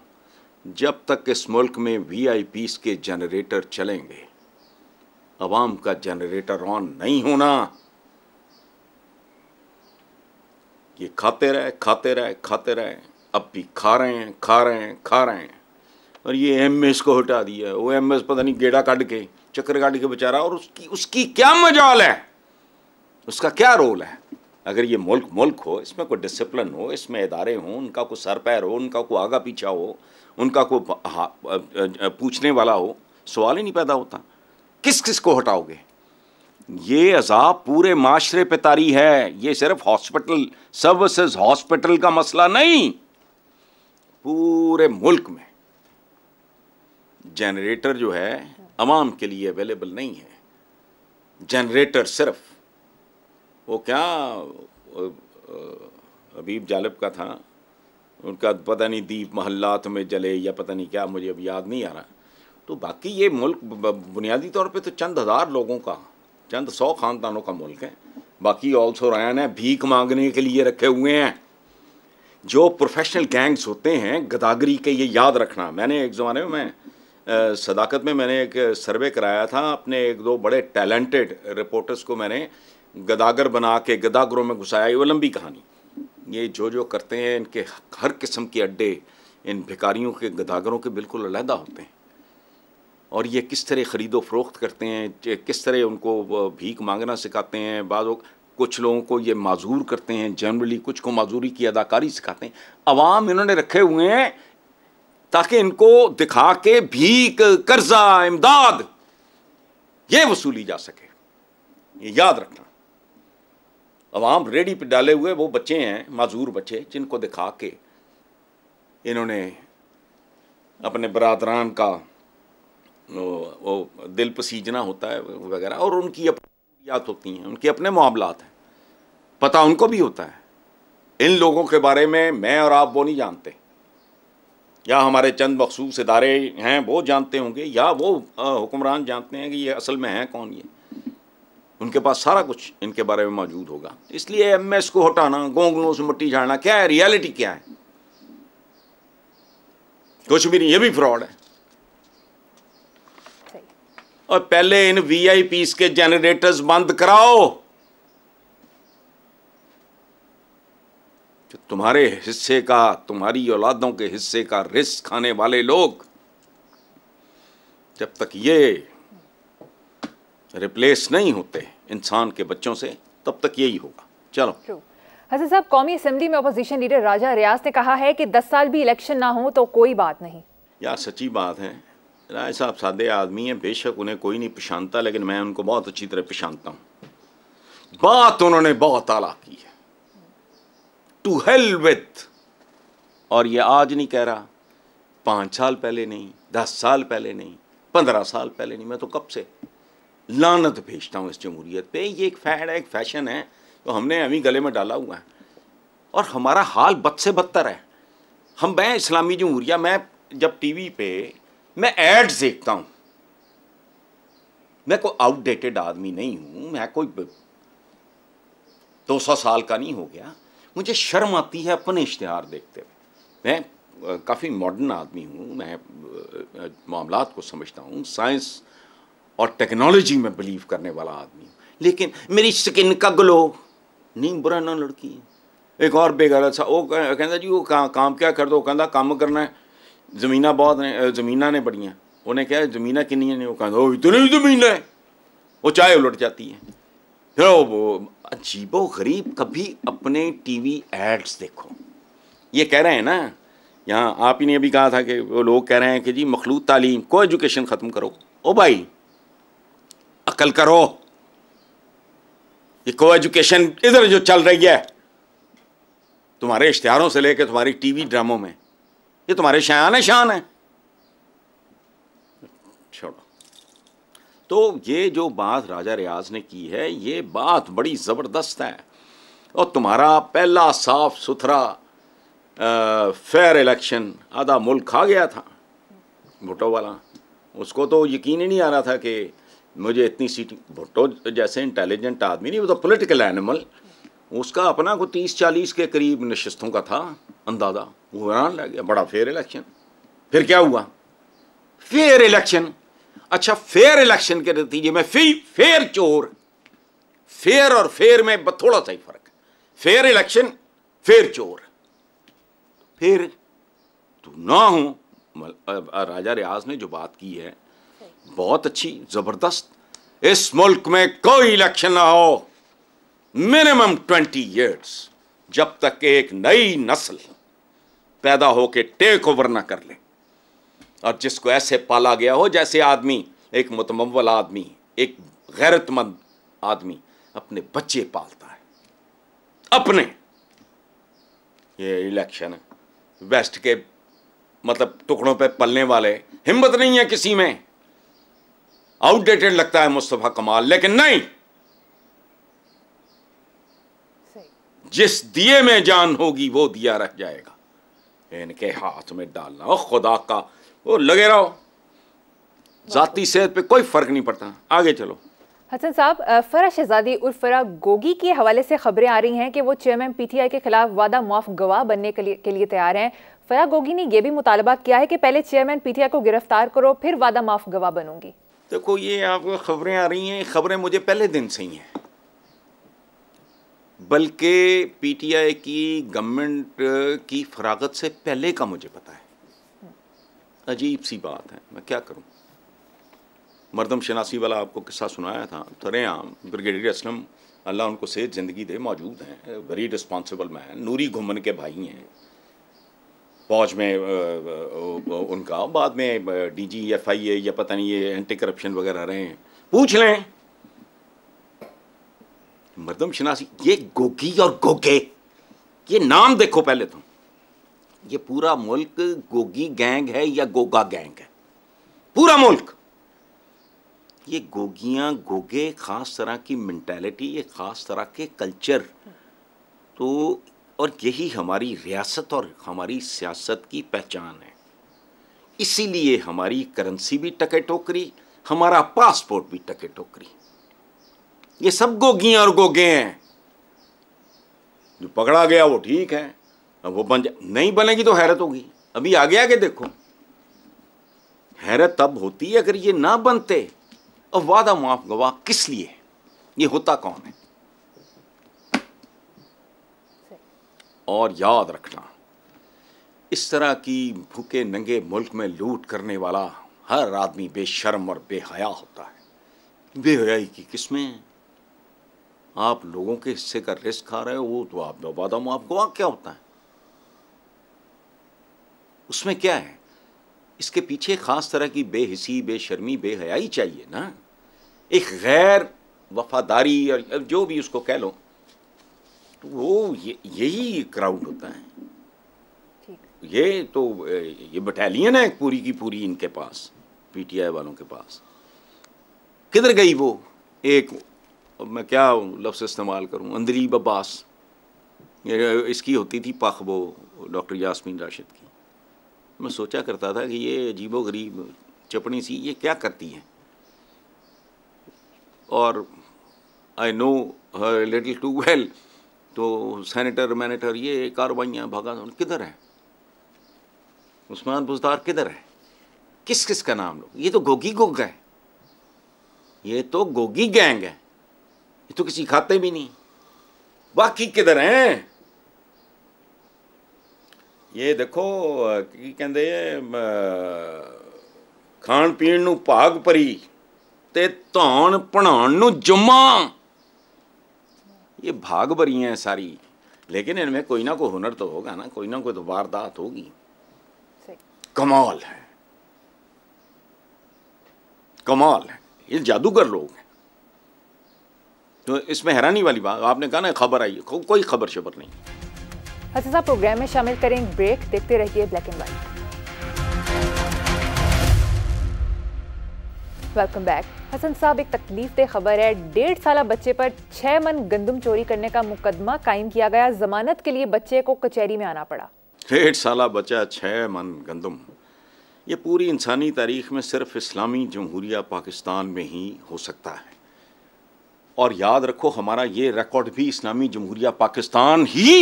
Speaker 2: जब तक इस मुल्क में पीस के जनरेटर चलेंगे आवाम का जनरेटर ऑन नहीं होना ये खाते रहे खाते रहे खाते रहे अब भी खा रहे हैं खा रहे हैं खा रहे हैं और ये एम एस को हटा दिया वो एम एस पता नहीं गेड़ा काट के चक्कर काट के बेचारा और उसकी उसकी क्या मजाल है उसका क्या रोल है अगर ये मुल्क मुल्क हो इसमें कोई डिसिप्लिन हो इसमें इदारे हों उनका कोई सर पैर हो उनका कोई आगा पीछा हो उनका कोई पूछने वाला हो सवाल ही नहीं पैदा होता किस किस को हटाओगे ये अजाब पूरे माशरे पे तारी है ये सिर्फ हॉस्पिटल सर्विसेज हॉस्पिटल का मसला नहीं पूरे मुल्क में जनरेटर जो है अवाम के लिए अवेलेबल नहीं है जनरेटर सिर्फ वो क्या अबीब जालब का था उनका पता नहीं दीप महल्लात में जले या पता नहीं क्या मुझे अब याद नहीं आ रहा तो बाकी ये मुल्क बुनियादी तौर पे तो चंद हज़ार लोगों का चंद सौ ख़ानदानों का मुल्क है बाकी ऑल्सो रैन है भीख मांगने के लिए रखे हुए हैं जो प्रोफेशनल गैंग्स होते हैं गदागरी के ये याद रखना मैंने एक ज़माने में मैं सदाकत में मैंने एक सर्वे कराया था अपने एक दो बड़े टैलेंटेड रिपोर्टर्स को मैंने गदागर बना के गदागरों में घुसाया ये वो लंबी कहानी ये जो जो करते हैं इनके हर किस्म के अड्डे इन भिकारियों के गदागरों के बिल्कुल अलहदा होते हैं और ये किस तरह ख़रीदो फरोख्त करते हैं किस तरह उनको भीख मांगना सिखाते हैं बाद कुछ लोगों को ये माजूर करते हैं जनरली कुछ को माजूरी की अदाकारी सिखाते हैं अवाम इन्होंने रखे हुए हैं ताकि इनको दिखा के भीख कर्जा इमदाद ये वसूली जा सके ये याद रखना अवाम रेडी पे डाले हुए वो बच्चे हैं माजूर बच्चे जिनको दिखा के इन्होंने अपने बरदरान का वो, वो दिल पसीजना होता है वगैरह और उनकी याद होती हैं उनके अपने मामलात हैं पता उनको भी होता है इन लोगों के बारे में मैं और आप वो नहीं जानते या हमारे चंद मखसूस इदारे हैं वो जानते होंगे या वो हुक्मरान जानते हैं कि ये असल में हैं कौन ये उनके पास सारा कुछ इनके बारे में मौजूद होगा इसलिए एमएस को हटाना गोंगलों से मट्टी झाड़ना क्या है रियलिटी क्या है कुछ भी नहीं ये भी फ्रॉड है और पहले इन वीआईपीस के जनरेटर्स बंद कराओ जो तुम्हारे हिस्से का तुम्हारी औलादों के हिस्से का रिस्क खाने वाले लोग जब तक ये रिप्लेस नहीं होते इंसान के बच्चों से तब तक यही होगा चलो
Speaker 1: हसन साहब कौमी असम्बली में अपोजिशन लीडर राजा रियाज ने कहा है कि दस साल भी इलेक्शन ना हो तो कोई बात नहीं
Speaker 2: यार सच्ची बात है राय साहब सादे आदमी हैं बेशक उन्हें कोई नहीं पहचानता लेकिन मैं उनको बहुत अच्छी तरह पहचानता हूँ बात उन्होंने बहुत आला की है टू हेल्प विथ और ये आज नहीं कह रहा पाँच साल पहले नहीं दस साल पहले नहीं पंद्रह साल पहले नहीं मैं तो कब से लानत भेजता हूँ इस जमहूरीत पे ये एक फैड है एक फैशन है तो हमने अभी गले में डाला हुआ है और हमारा हाल बद से बदतर है हम मैं इस्लामी जमहूरिया मैं जब टीवी पे मैं एड्स देखता हूँ मैं कोई आउटडेटेड आदमी नहीं हूँ मैं कोई दो सौ साल का नहीं हो गया मुझे शर्म आती है अपने इश्तहार देखते हुए मैं काफ़ी मॉडर्न आदमी हूँ मैं मामला को समझता हूँ साइंस और टेक्नोलॉजी में बिलीव करने वाला आदमी लेकिन मेरी स्किन का ग्लो नहीं बुरा ना लड़की एक और बेगैरत सा ਉਹ ਕਹਿੰਦਾ ਜੀ काम क्या कर दो कहता काम करना है ज़मीन बहुत ਨੇ ने ਨੇ उन्हें क्या ज़मीन ਜ਼ਮੀਨਾਂ ਕਿੰਨੀਆਂ ਨੇ ਉਹ ਕਹਿੰਦਾ ਉਹ ਇਤਨੀ जमीन है वो चाय उलट जाती है फिर वो अजीबो गरीब कभी अपने टीवी एड्स देखो ये कह रहे हैं ना यहाँ आप ही ने अभी कहा था कि वो लोग कह रहे हैं कि जी मखलूत तालीम को एजुकेशन ख़त्म करो ओ भाई अकल करो ये को एजुकेशन इधर जो चल रही है तुम्हारे इश्तहारों से लेकर तुम्हारी टीवी ड्रामों में ये तुम्हारे शान है शान है छोड़ो तो ये जो बात राजा रियाज ने की है ये बात बड़ी ज़बरदस्त है और तुम्हारा पहला साफ सुथरा फेयर इलेक्शन आधा मुल्क खा गया था भुटो वाला उसको तो यकीन ही नहीं आ रहा था कि मुझे इतनी सीट भुट्टो जैसे इंटेलिजेंट आदमी नहीं वो तो पॉलिटिकल एनिमल उसका अपना को तीस चालीस के करीब नशस्तों का था अंदाज़ा वो हैरान रह गया बड़ा फेयर इलेक्शन फिर क्या हुआ फेयर इलेक्शन अच्छा फेयर इलेक्शन के नतीजे में फिर फेयर चोर फेयर और फेयर में थोड़ा सा ही फर्क फेयर इलेक्शन फेयर चोर फिर तू ना हो राजा रियाज ने जो बात की है बहुत अच्छी जबरदस्त इस मुल्क में कोई इलेक्शन ना हो मिनिमम ट्वेंटी ईयर्स जब तक एक नई नस्ल पैदा होके टेक ओवर ना कर ले और जिसको ऐसे पाला गया हो जैसे आदमी एक मुतमवल आदमी एक गैरतमंद आदमी अपने बच्चे पालता है अपने ये इलेक्शन वेस्ट के मतलब टुकड़ों पे पलने वाले हिम्मत नहीं है किसी में आउटडेटेड लगता है मुस्तफ़ा कमाल लेकिन नहीं जिस दिए में जान होगी वो दिया रह जाएगा इनके हाथ में डालना खुदा का वो लगे रहो जाति सेहत पे कोई फर्क नहीं पड़ता आगे चलो
Speaker 1: हसन साहब फरा शहजादी उर्फरा गोगी के हवाले से खबरें आ रही हैं कि वो चेयरमैन पीटीआई के खिलाफ वादा मुआफ गवाह बनने के लिए, के लिए तैयार हैं फरा गोगी ने यह भी मुतालबा किया है कि पहले चेयरमैन पीटीआई को गिरफ्तार करो फिर वादा माफ गवाह बनूंगी
Speaker 2: देखो ये आपको खबरें आ रही हैं खबरें मुझे पहले दिन से ही हैं बल्कि पीटीआई की गवर्नमेंट की फरागत से पहले का मुझे पता है अजीब सी बात है मैं क्या करूं मरदम शनासी वाला आपको किस्सा सुनाया था आम हाँ, ब्रिगेडियर असलम अल्लाह उनको सेहत ज़िंदगी दे मौजूद हैं वेरी रिस्पॉन्सिबल मैन नूरी घुमन के भाई हैं फौज में उनका बाद में डी जी एफ आई ए या पता नहीं ये एंटी करप्शन वगैरह रहे हैं पूछ लें मरदम शनासी ये गोगी और गोगे ये नाम देखो पहले तुम ये पूरा मुल्क गोगी गैंग है या गोगा गैंग है पूरा मुल्क ये गोगियां गोगे खास तरह की मेंटेलिटी ये खास तरह के कल्चर तो और यही हमारी रियासत और हमारी सियासत की पहचान है इसीलिए हमारी करेंसी भी टके टोकरी हमारा पासपोर्ट भी टके टोकरी ये सब गोगियां और गोगे हैं जो पकड़ा गया वो ठीक है अब वो बन जा नहीं बनेगी तो हैरत होगी अभी आगे आगे देखो हैरत तब होती है अगर ये ना बनते अब वादा माफ गवाह किस लिए ये होता कौन है और याद रखना इस तरह की भूखे नंगे मुल्क में लूट करने वाला हर आदमी बेशर्म और बेहया होता है बेहयाई की किस्में आप लोगों के हिस्से का रिस्क खा रहे हो तो आप वादा मुआफ आप क्या होता है उसमें क्या है इसके पीछे खास तरह की बेहिसी बेशर्मी बेहयाई चाहिए ना एक गैर वफादारी और जो भी उसको कह लो तो वो ये, यही क्राउड होता है ये तो ये बटालियन है पूरी की पूरी इनके पास पीटीआई वालों के पास किधर गई वो एक अब मैं क्या लफ्स इस्तेमाल करूं अंदरीब अब्बास इसकी होती थी वो डॉक्टर यासमीन राशिद की मैं सोचा करता था कि ये अजीबो गरीब चपड़ी सी ये क्या करती है और I know little too well तो सैनिटर मैनेटर ये कार्रवाइयाँ भगा किधर है उस्मान बुजदार किधर है किस किस का नाम लो ये तो गोगी गोग है ये तो गोगी गैंग है ये तो किसी खाते भी नहीं बाकी किधर हैं ਇਹ ਦੇਖੋ ਕੀ ਕਹਿੰਦੇ ਖਾਣ ਪੀਣ ਨੂੰ ਭਾਗ ਪਰੀ ਤੇ ਧੌਣ ਪਣਾਉਣ ਨੂੰ ਜੁਮਾ ये भाग भरी हैं सारी लेकिन इनमें कोई ना कोई हुनर तो होगा ना कोई ना कोई तो वारदात होगी कमाल है कमाल है ये जादूगर लोग हैं तो इसमें हैरानी वाली बात आपने कहा ना खबर आई को, कोई खबर शबर नहीं
Speaker 1: अच्छा प्रोग्राम में शामिल करें ब्रेक देखते रहिए black and white welcome back Hasan साहब एक तकलीफ दे खबर है डेढ़ साल बच्चे पर छह मन गंदम चोरी करने का मुकदमा कायम किया गया जमानत के लिए बच्चे को कचहरी में आना पड़ा
Speaker 2: डेढ़ साल बच्चा छह मन गंदम ये पूरी इंसानी तारीख में सिर्फ इस्लामी जमहूरिया पाकिस्तान में ही हो सकता है और याद रखो हमारा ये रिकॉर्ड भी इस्लामी जमहूरिया पाकिस्तान ही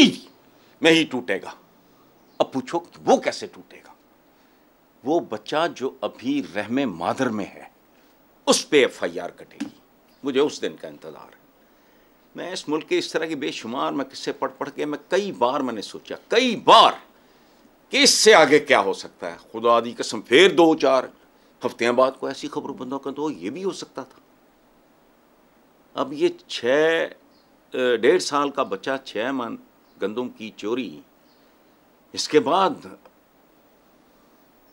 Speaker 2: में ही टूटेगा अब पूछो वो कैसे टूटेगा वो बच्चा जो अभी रहम मादर में है उस पर एफ आई आर कटेगी मुझे उस दिन का इंतज़ार है मैं इस मुल्क के इस तरह के बेशुमार मैं किससे पढ़ पढ़ के मैं कई बार मैंने सोचा कई बार कि इससे आगे क्या हो सकता है खुदा दी कसम फिर दो चार हफ्ते बाद को ऐसी खबर बंदों का तो ये भी हो सकता था अब ये छ डेढ़ साल का बच्चा छः मन गंदम की चोरी इसके बाद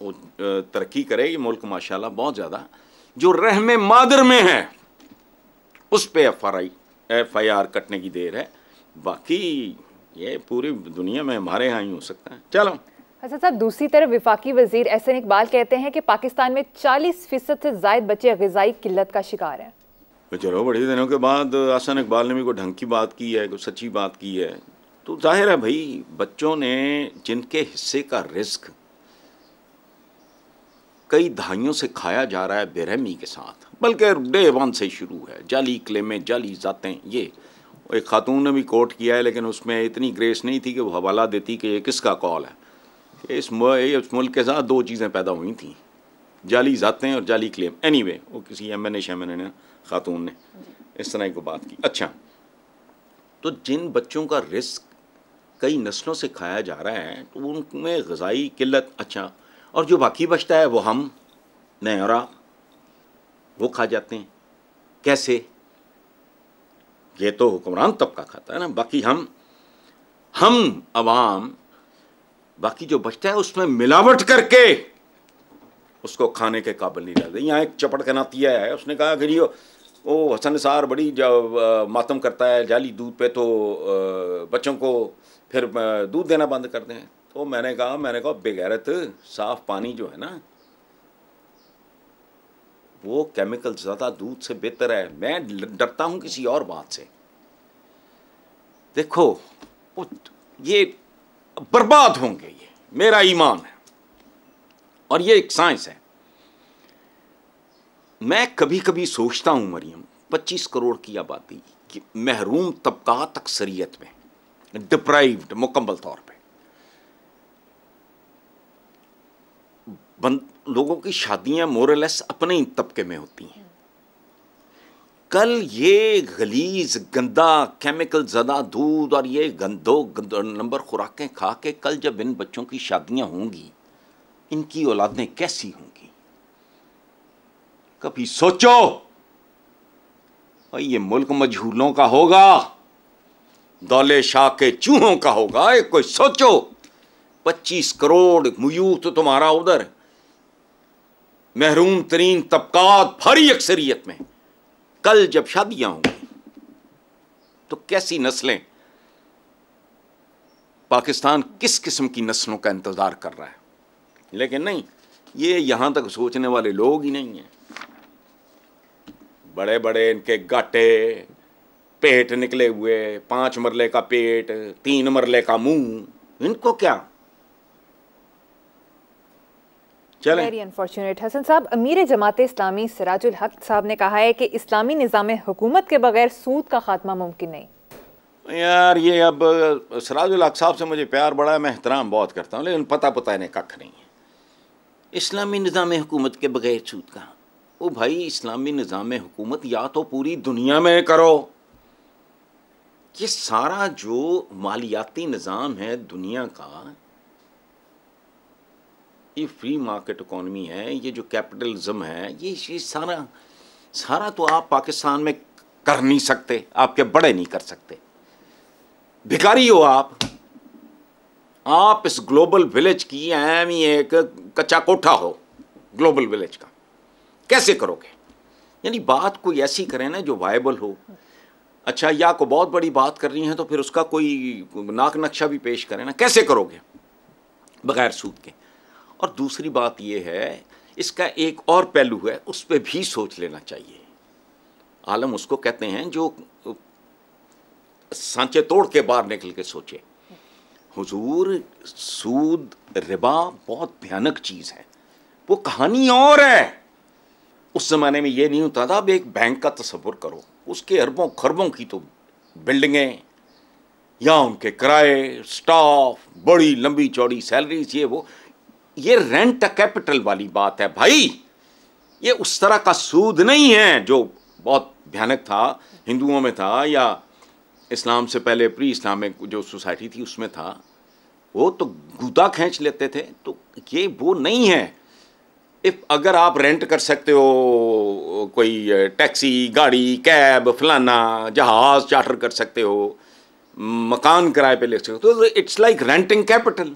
Speaker 2: वो तरक्की करे ये मुल्क माशाल्लाह बहुत ज़्यादा जो रहम मादर में है उस पर F R I F I R कटने की देर है बाकी ये पूरी दुनिया में हमारे यहाँ ही हो सकता है चलो
Speaker 1: अच्छा साहब दूसरी तरफ विफाकी वजीर एहसन इकबाल कहते हैं कि पाकिस्तान में 40 फीसद से जायद बच्चे गजाई किल्लत का शिकार हैं
Speaker 2: तो चलो बड़े दिनों के बाद हसन इकबाल ने भी कोई ढंग की बात की है कोई सच्ची बात की है तो जाहिर है भाई बच्चों ने जिनके हिस्से का रिस्क कई दहाइयों से खाया जा रहा है बेरहमी के साथ बल्कि डे वन से शुरू है जाली क्लेमें जाली ज़ातें ये एक खातून ने भी कोर्ट किया है लेकिन उसमें इतनी ग्रेस नहीं थी कि वो हवाला देती कि ये किसका कॉल है इस इस मुल्क के साथ दो चीज़ें पैदा हुई थी जाली ज़ातें और जाली क्लेम एनी anyway, वो किसी एम एन ए शेम एन खातून ने इस तरह को बात की अच्छा तो जिन बच्चों का रिस्क कई नस्लों से खाया जा रहा है तो उनमें गज़ाई किल्लत अच्छा और जो बाकी बचता है वो हम मैं और आप वो खा जाते हैं कैसे ये तो हुक्मरान तबका खाता है ना बाकी हम हम आवाम बाकी जो बचता है उसमें मिलावट करके उसको खाने के काबिल नहीं रहते यहाँ एक चपट आया है उसने कहा कि ओ वो हसन सार बड़ी जब मातम करता है जाली दूध पे तो बच्चों को फिर दूध देना बंद कर दें तो मैंने कहा मैंने कहा बेगैरत साफ पानी जो है ना वो केमिकल ज़्यादा दूध से बेहतर है मैं डरता हूं किसी और बात से देखो ये बर्बाद होंगे ये मेरा ईमान है और ये एक साइंस है मैं कभी कभी सोचता हूं मरियम 25 करोड़ की आबादी कि महरूम तबका सरियत में डिप्राइव्ड मुकम्मल तौर पे लोगों की शादियां मोरलेस अपने ही तबके में होती हैं कल ये गलीज गंदा केमिकल ज्यादा दूध और ये गंदो, गंदो नंबर खुराकें खा के कल जब इन बच्चों की शादियां होंगी इनकी औलादें कैसी होंगी कभी सोचो भाई ये मुल्क मजहूलों का होगा दौले शाह के चूहों का होगा ये कोई सोचो पच्चीस करोड़ मयूथ तुम्हारा उधर महरूम तरीन तबकात भारी अक्सरियत में कल जब शादियां होंगी तो कैसी नस्लें पाकिस्तान किस किस्म की नस्लों का इंतज़ार कर रहा है लेकिन नहीं ये यहां तक सोचने वाले लोग ही नहीं हैं बड़े बड़े इनके गाटे पेट निकले हुए पांच मरले का पेट तीन मरले का मुंह इनको क्या वेरी
Speaker 1: अनफॉर्चुनेट हसन साहब अमीर जमात इस्लामी सिराजुल हक साहब ने कहा है कि इस्लामी निज़ाम हुकूमत के बगैर सूद का खात्मा मुमकिन नहीं
Speaker 2: यार ये अब सिराजुल हक साहब से मुझे प्यार बड़ा है मैं एहतराम बहुत करता हूँ लेकिन पता पता इन्हें कख नहीं है इस्लामी निज़ाम हुकूमत के बगैर सूद का वो भाई इस्लामी निज़ाम हुकूमत या तो पूरी दुनिया में करो ये सारा जो मालियाती निज़ाम है दुनिया का ये फ्री मार्केट इकोनॉमी है ये जो कैपिटलिज्म है ये ये सारा सारा तो आप पाकिस्तान में कर नहीं सकते आपके बड़े नहीं कर सकते भिखारी हो आप आप इस ग्लोबल विलेज की अहम ही एक कच्चा कोठा हो ग्लोबल विलेज का कैसे करोगे यानी बात कोई ऐसी करें ना जो वायबल हो अच्छा या को बहुत बड़ी बात कर रही है तो फिर उसका कोई नाक नक्शा भी पेश करें ना कैसे करोगे बगैर सूद के और दूसरी बात यह है इसका एक और पहलू है उस पर भी सोच लेना चाहिए आलम उसको कहते हैं जो सांचे तोड़ के बाहर निकल के सोचे हुजूर सूद रिबा बहुत भयानक चीज़ है वो कहानी और है उस ज़माने में ये नहीं होता था अब एक बैंक का तस्वुर करो उसके अरबों खरबों की तो बिल्डिंगें या उनके किराए स्टाफ बड़ी लंबी चौड़ी सैलरीज ये वो ये रेंट कैपिटल वाली बात है भाई ये उस तरह का सूद नहीं है जो बहुत भयानक था हिंदुओं में था या इस्लाम से पहले प्री इस्लामिक जो सोसाइटी थी उसमें था वो तो गुदा खींच लेते थे तो ये वो नहीं है इफ अगर आप रेंट कर सकते हो कोई टैक्सी गाड़ी कैब फलाना जहाज़ चार्टर कर सकते हो मकान किराए पे ले सकते हो तो it's like renting capital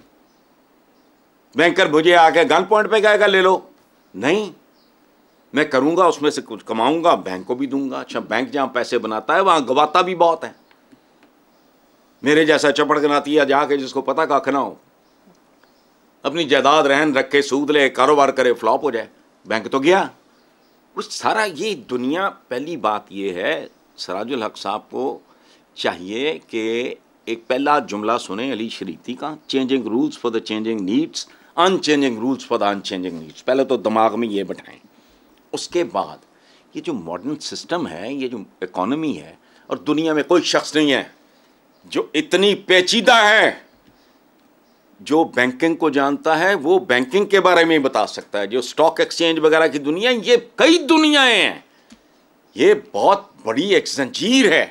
Speaker 2: banker भुजिया आके गन पॉइंट पे कहेगा ले लो नहीं मैं करूंगा उसमें से कुछ कमाऊंगा बैंक को भी दूंगा अच्छा बैंक जहां पैसे बनाता है वहां गवाता भी बहुत है मेरे जैसा चपड़ गनाती है जाके जिसको पता कख ना हो अपनी जायदाद रहन रख के सूद ले कारोबार करे फ्लॉप हो जाए बैंक तो गया उस सारा ये दुनिया पहली बात ये है सराजुल हक साहब को चाहिए कि एक पहला जुमला सुने अली शरीती का changing rules for the changing needs unchanging rules for the unchanging needs पहले तो दिमाग में ये बैठाएं उसके बाद ये जो मॉडर्न सिस्टम है ये जो इकोनॉमी है और दुनिया में कोई शख्स नहीं है जो इतनी पेचीदा है जो बैंकिंग को जानता है वो बैंकिंग के बारे में बता सकता है जो स्टॉक एक्सचेंज वगैरह की दुनिया ये कई दुनियाएं हैं ये बहुत बड़ी एक जंजीर है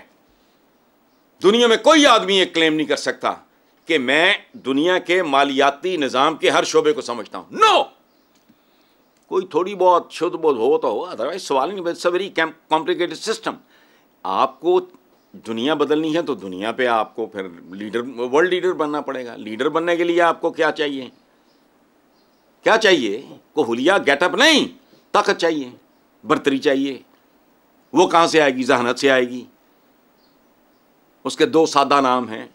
Speaker 2: दुनिया में कोई आदमी ये क्लेम नहीं कर सकता कि मैं दुनिया के मालियाती निज़ाम के हर शोबे को समझता हूँ नो no! कोई थोड़ी बहुत शुद्ध बोध हो तो हो अदरवाइज सवाल नहीं it's a very complicated system आपको दुनिया बदलनी है तो दुनिया पे आपको फिर लीडर वर्ल्ड लीडर बनना पड़ेगा लीडर बनने के लिए आपको क्या चाहिए क्या चाहिए कोहलिया गेटअप नहीं ताकत चाहिए बर्तरी चाहिए वो कहाँ से आएगी जहानत से आएगी उसके दो सादा नाम हैं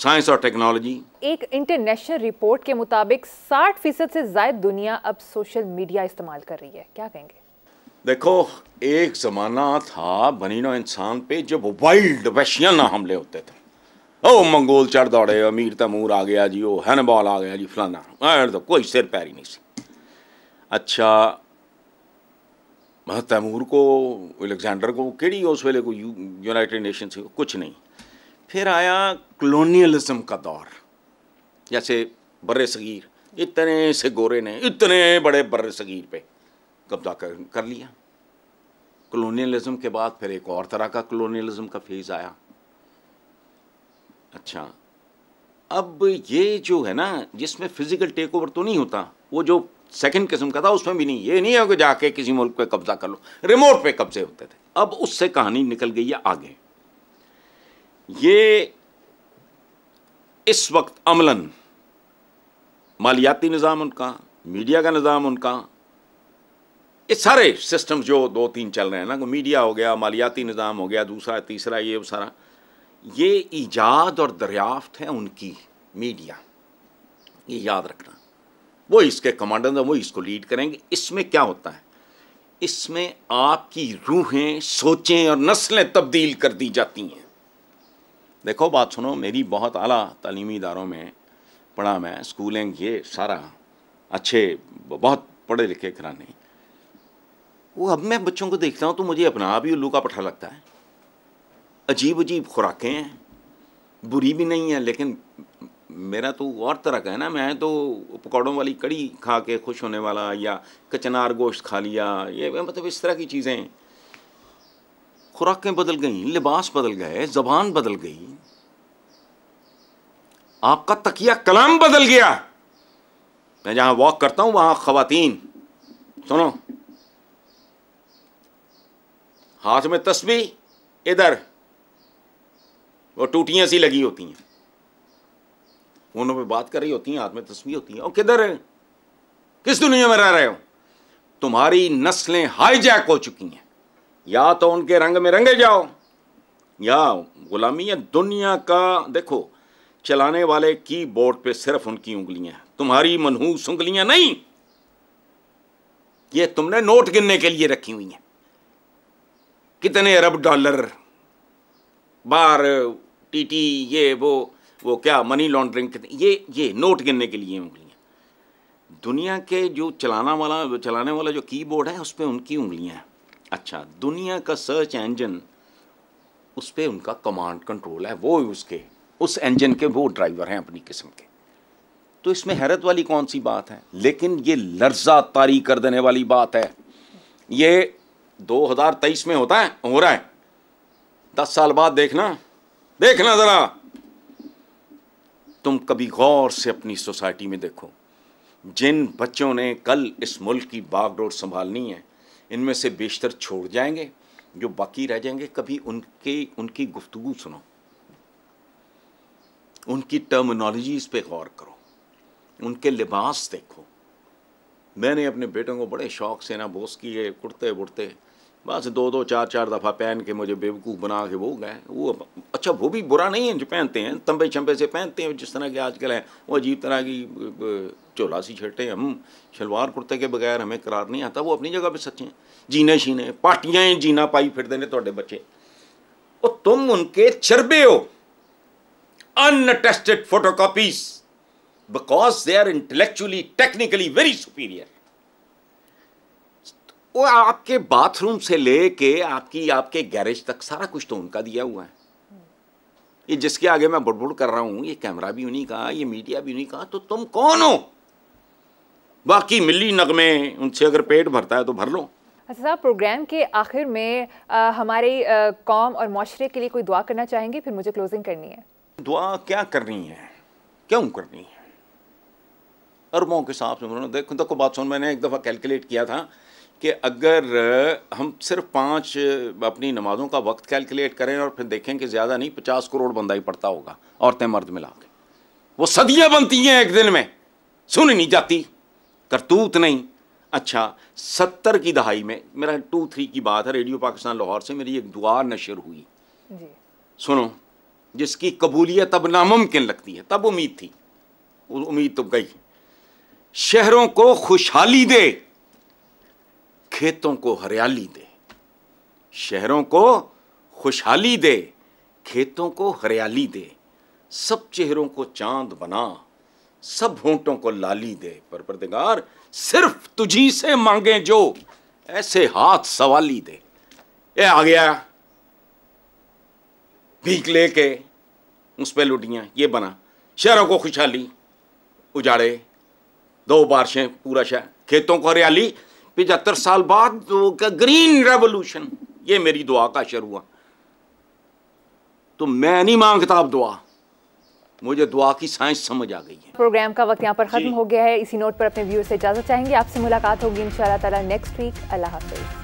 Speaker 2: साइंस और टेक्नोलॉजी
Speaker 1: एक इंटरनेशनल रिपोर्ट के मुताबिक 60 फीसद से ज्यादा दुनिया अब सोशल मीडिया इस्तेमाल कर रही है क्या कहेंगे
Speaker 2: देखो एक ज़माना था बनीनो इंसान पे जब वाइल्ड वैशियाना हमले होते थे ओ मंगोल चढ़ दौड़े अमीर तमूर आ गया जी ओ हैनबॉल आ गया जी फलाना तो कोई सिर पैर ही नहीं सी अच्छा तैमूर को अलेक्जेंडर को केड़ी उस वेले को यूनाइटेड नेशन से कुछ नहीं फिर आया कलोनियलिज्म का दौर जैसे बर्र सगीर इतने से गोरे ने इतने बड़े बर्र सगीर पे कब्जा कर, कर लिया कलोनियलिज्म के बाद फिर एक और तरह का कलोनियलिज्म का फेज आया अच्छा अब ये जो है ना जिसमें फिजिकल टेक ओवर तो नहीं होता वो जो सेकंड किस्म का था उसमें भी नहीं ये नहीं है कि जाके किसी मुल्क पे कब्जा कर लो रिमोट पे कब्जे होते थे अब उससे कहानी निकल गई है आगे ये इस वक्त अमलन मालियाती निज़ाम उनका मीडिया का निज़ाम उनका ये सारे सिस्टम जो दो तीन चल रहे हैं ना मीडिया हो गया मालियाती निज़ाम हो गया दूसरा तीसरा ये वो सारा ये ईजाद और दरियाफ्त है उनकी मीडिया ये याद रखना वो इसके कमांडर वो इसको लीड करेंगे इसमें क्या होता है इसमें आपकी रूहें सोचें और नस्लें तब्दील कर दी जाती हैं देखो बात सुनो मेरी बहुत आला तलीमी इदारों में पढ़ा मैं स्कूलें ये सारा अच्छे बहुत पढ़े लिखे कराने वो अब मैं बच्चों को देखता हूँ तो मुझे अपना आप ही उल्लू का पठा लगता है अजीब अजीब खुराकें हैं बुरी भी नहीं है लेकिन मेरा तो और तरह का है ना मैं तो पकौड़ों वाली कड़ी खा के खुश होने वाला या कचनार गोश्त खा लिया ये मतलब इस तरह की चीज़ें खुराकें बदल गई लिबास बदल गए जबान बदल गई आपका तकिया कलाम बदल गया मैं जहां वॉक करता हूं वहां खवतीन सुनो हाथ में तस्वीर इधर वो टूटियां सी लगी होती हैं फोनों पे बात कर रही होती हैं हाथ में तस्वीर होती हैं और किधर किस दुनिया में रह रहे हो तुम्हारी नस्लें हाईजैक हो चुकी हैं या तो उनके रंग में रंगे जाओ या गुलामी या दुनिया का देखो चलाने वाले की बोर्ड पर सिर्फ उनकी उंगलियां तुम्हारी मनहूस उंगलियां नहीं ये तुमने नोट गिनने के लिए रखी हुई हैं कितने अरब डॉलर बार टीटी ये वो वो क्या मनी लॉन्ड्रिंग ये ये नोट गिनने के लिए उंगलियां दुनिया के जो चलाना वाला चलाने वाला जो कीबोर्ड है उस पर उनकी उंगलियां हैं अच्छा दुनिया का सर्च इंजन उस पर उनका कमांड कंट्रोल है वो उसके उस इंजन के वो ड्राइवर हैं अपनी किस्म के तो इसमें हैरत वाली कौन सी बात है लेकिन ये लर्जा तारी कर देने वाली बात है ये 2023 में होता है हो रहा है दस साल बाद देखना देखना ज़रा तुम कभी गौर से अपनी सोसाइटी में देखो जिन बच्चों ने कल इस मुल्क की बागडोर संभालनी है इनमें से बेशतर छोड़ जाएंगे जो बाकी रह जाएंगे कभी उनके उनकी गुफ्तु सुनो उनकी टर्मिनोलॉजीज़ पे गौर करो उनके लिबास देखो मैंने अपने बेटों को बड़े शौक़ से ना बोस किए कुर्ते वुड़ते बस दो दो चार चार दफ़ा पहन के मुझे बेवकूफ़ बना के वो गए वो अच्छा वो भी बुरा नहीं है जो पहनते हैं तंबे छंबे से पहनते हैं जिस तरह के आजकल हैं वो अजीब तरह की चोला सी छटे हम शलवार कुर्ते के बगैर हमें करार नहीं आता वो अपनी जगह पे सच्चे हैं जीने शीने पार्टियाँ जीना पाई फिरते ने थोड़े बच्चे और तुम उनके चरबे हो untested photocopies because they are intellectually technically very superior वो आपके बाथरूम से लेके आपकी आपके गैरेज तक सारा कुछ तो उनका दिया हुआ है ये जिसके आगे मैं बुड़बुड़ कर रहा हूं ये कैमरा भी उन्हीं का ये मीडिया भी उन्हीं का तो तुम कौन हो बाकी मिली नगमे उनसे अगर पेट भरता है तो भर लो
Speaker 1: अच्छा साहब प्रोग्राम के आखिर में आ, हमारे कौम और माशरे के लिए कोई दुआ करना चाहेंगे फिर मुझे क्लोजिंग करनी है
Speaker 2: दुआ क्या करनी है क्यों करनी है अरबों के साथ देखो देखो बात सुन मैंने एक दफ़ा कैलकुलेट किया था कि अगर हम सिर्फ पाँच अपनी नमाज़ों का वक्त कैलकुलेट करें और फिर देखें कि ज़्यादा नहीं पचास करोड़ बंदा ही पड़ता होगा औरतें मर्द मिला के वो सदियाँ बनती हैं एक दिन में सुन नहीं जाती करतूत नहीं अच्छा सत्तर की दहाई में मेरा टू थ्री की बात है रेडियो पाकिस्तान लाहौर से मेरी एक दुआ नशर हुई जी। सुनो जिसकी कबूलियत अब नामुमकिन लगती है तब उम्मीद थी उम्मीद तो गई शहरों को खुशहाली दे खेतों को हरियाली दे शहरों को खुशहाली दे खेतों को हरियाली दे सब चेहरों को चांद बना सब होंटों को लाली दे पर सिर्फ तुझी से मांगे जो ऐसे हाथ सवाली दे ये आ गया भीख लेके उस पर लुटियां ये बना शहरों को खुशहाली उजाड़े दो बारिशें पूरा शहर खेतों को हरियाली पचहत्तर साल बाद तो का ग्रीन रेवोल्यूशन ये मेरी दुआ का अशर हुआ तो मैं नहीं मांगता अब दुआ मुझे दुआ की साइंस समझ आ गई
Speaker 1: है प्रोग्राम का वक्त यहाँ पर खत्म हो गया है इसी नोट पर अपने व्यूअर्स से इजाजत चाहेंगे आपसे मुलाकात होगी इंशाल्लाह ताला नेक्स्ट वीक अल्लाह हाफिज़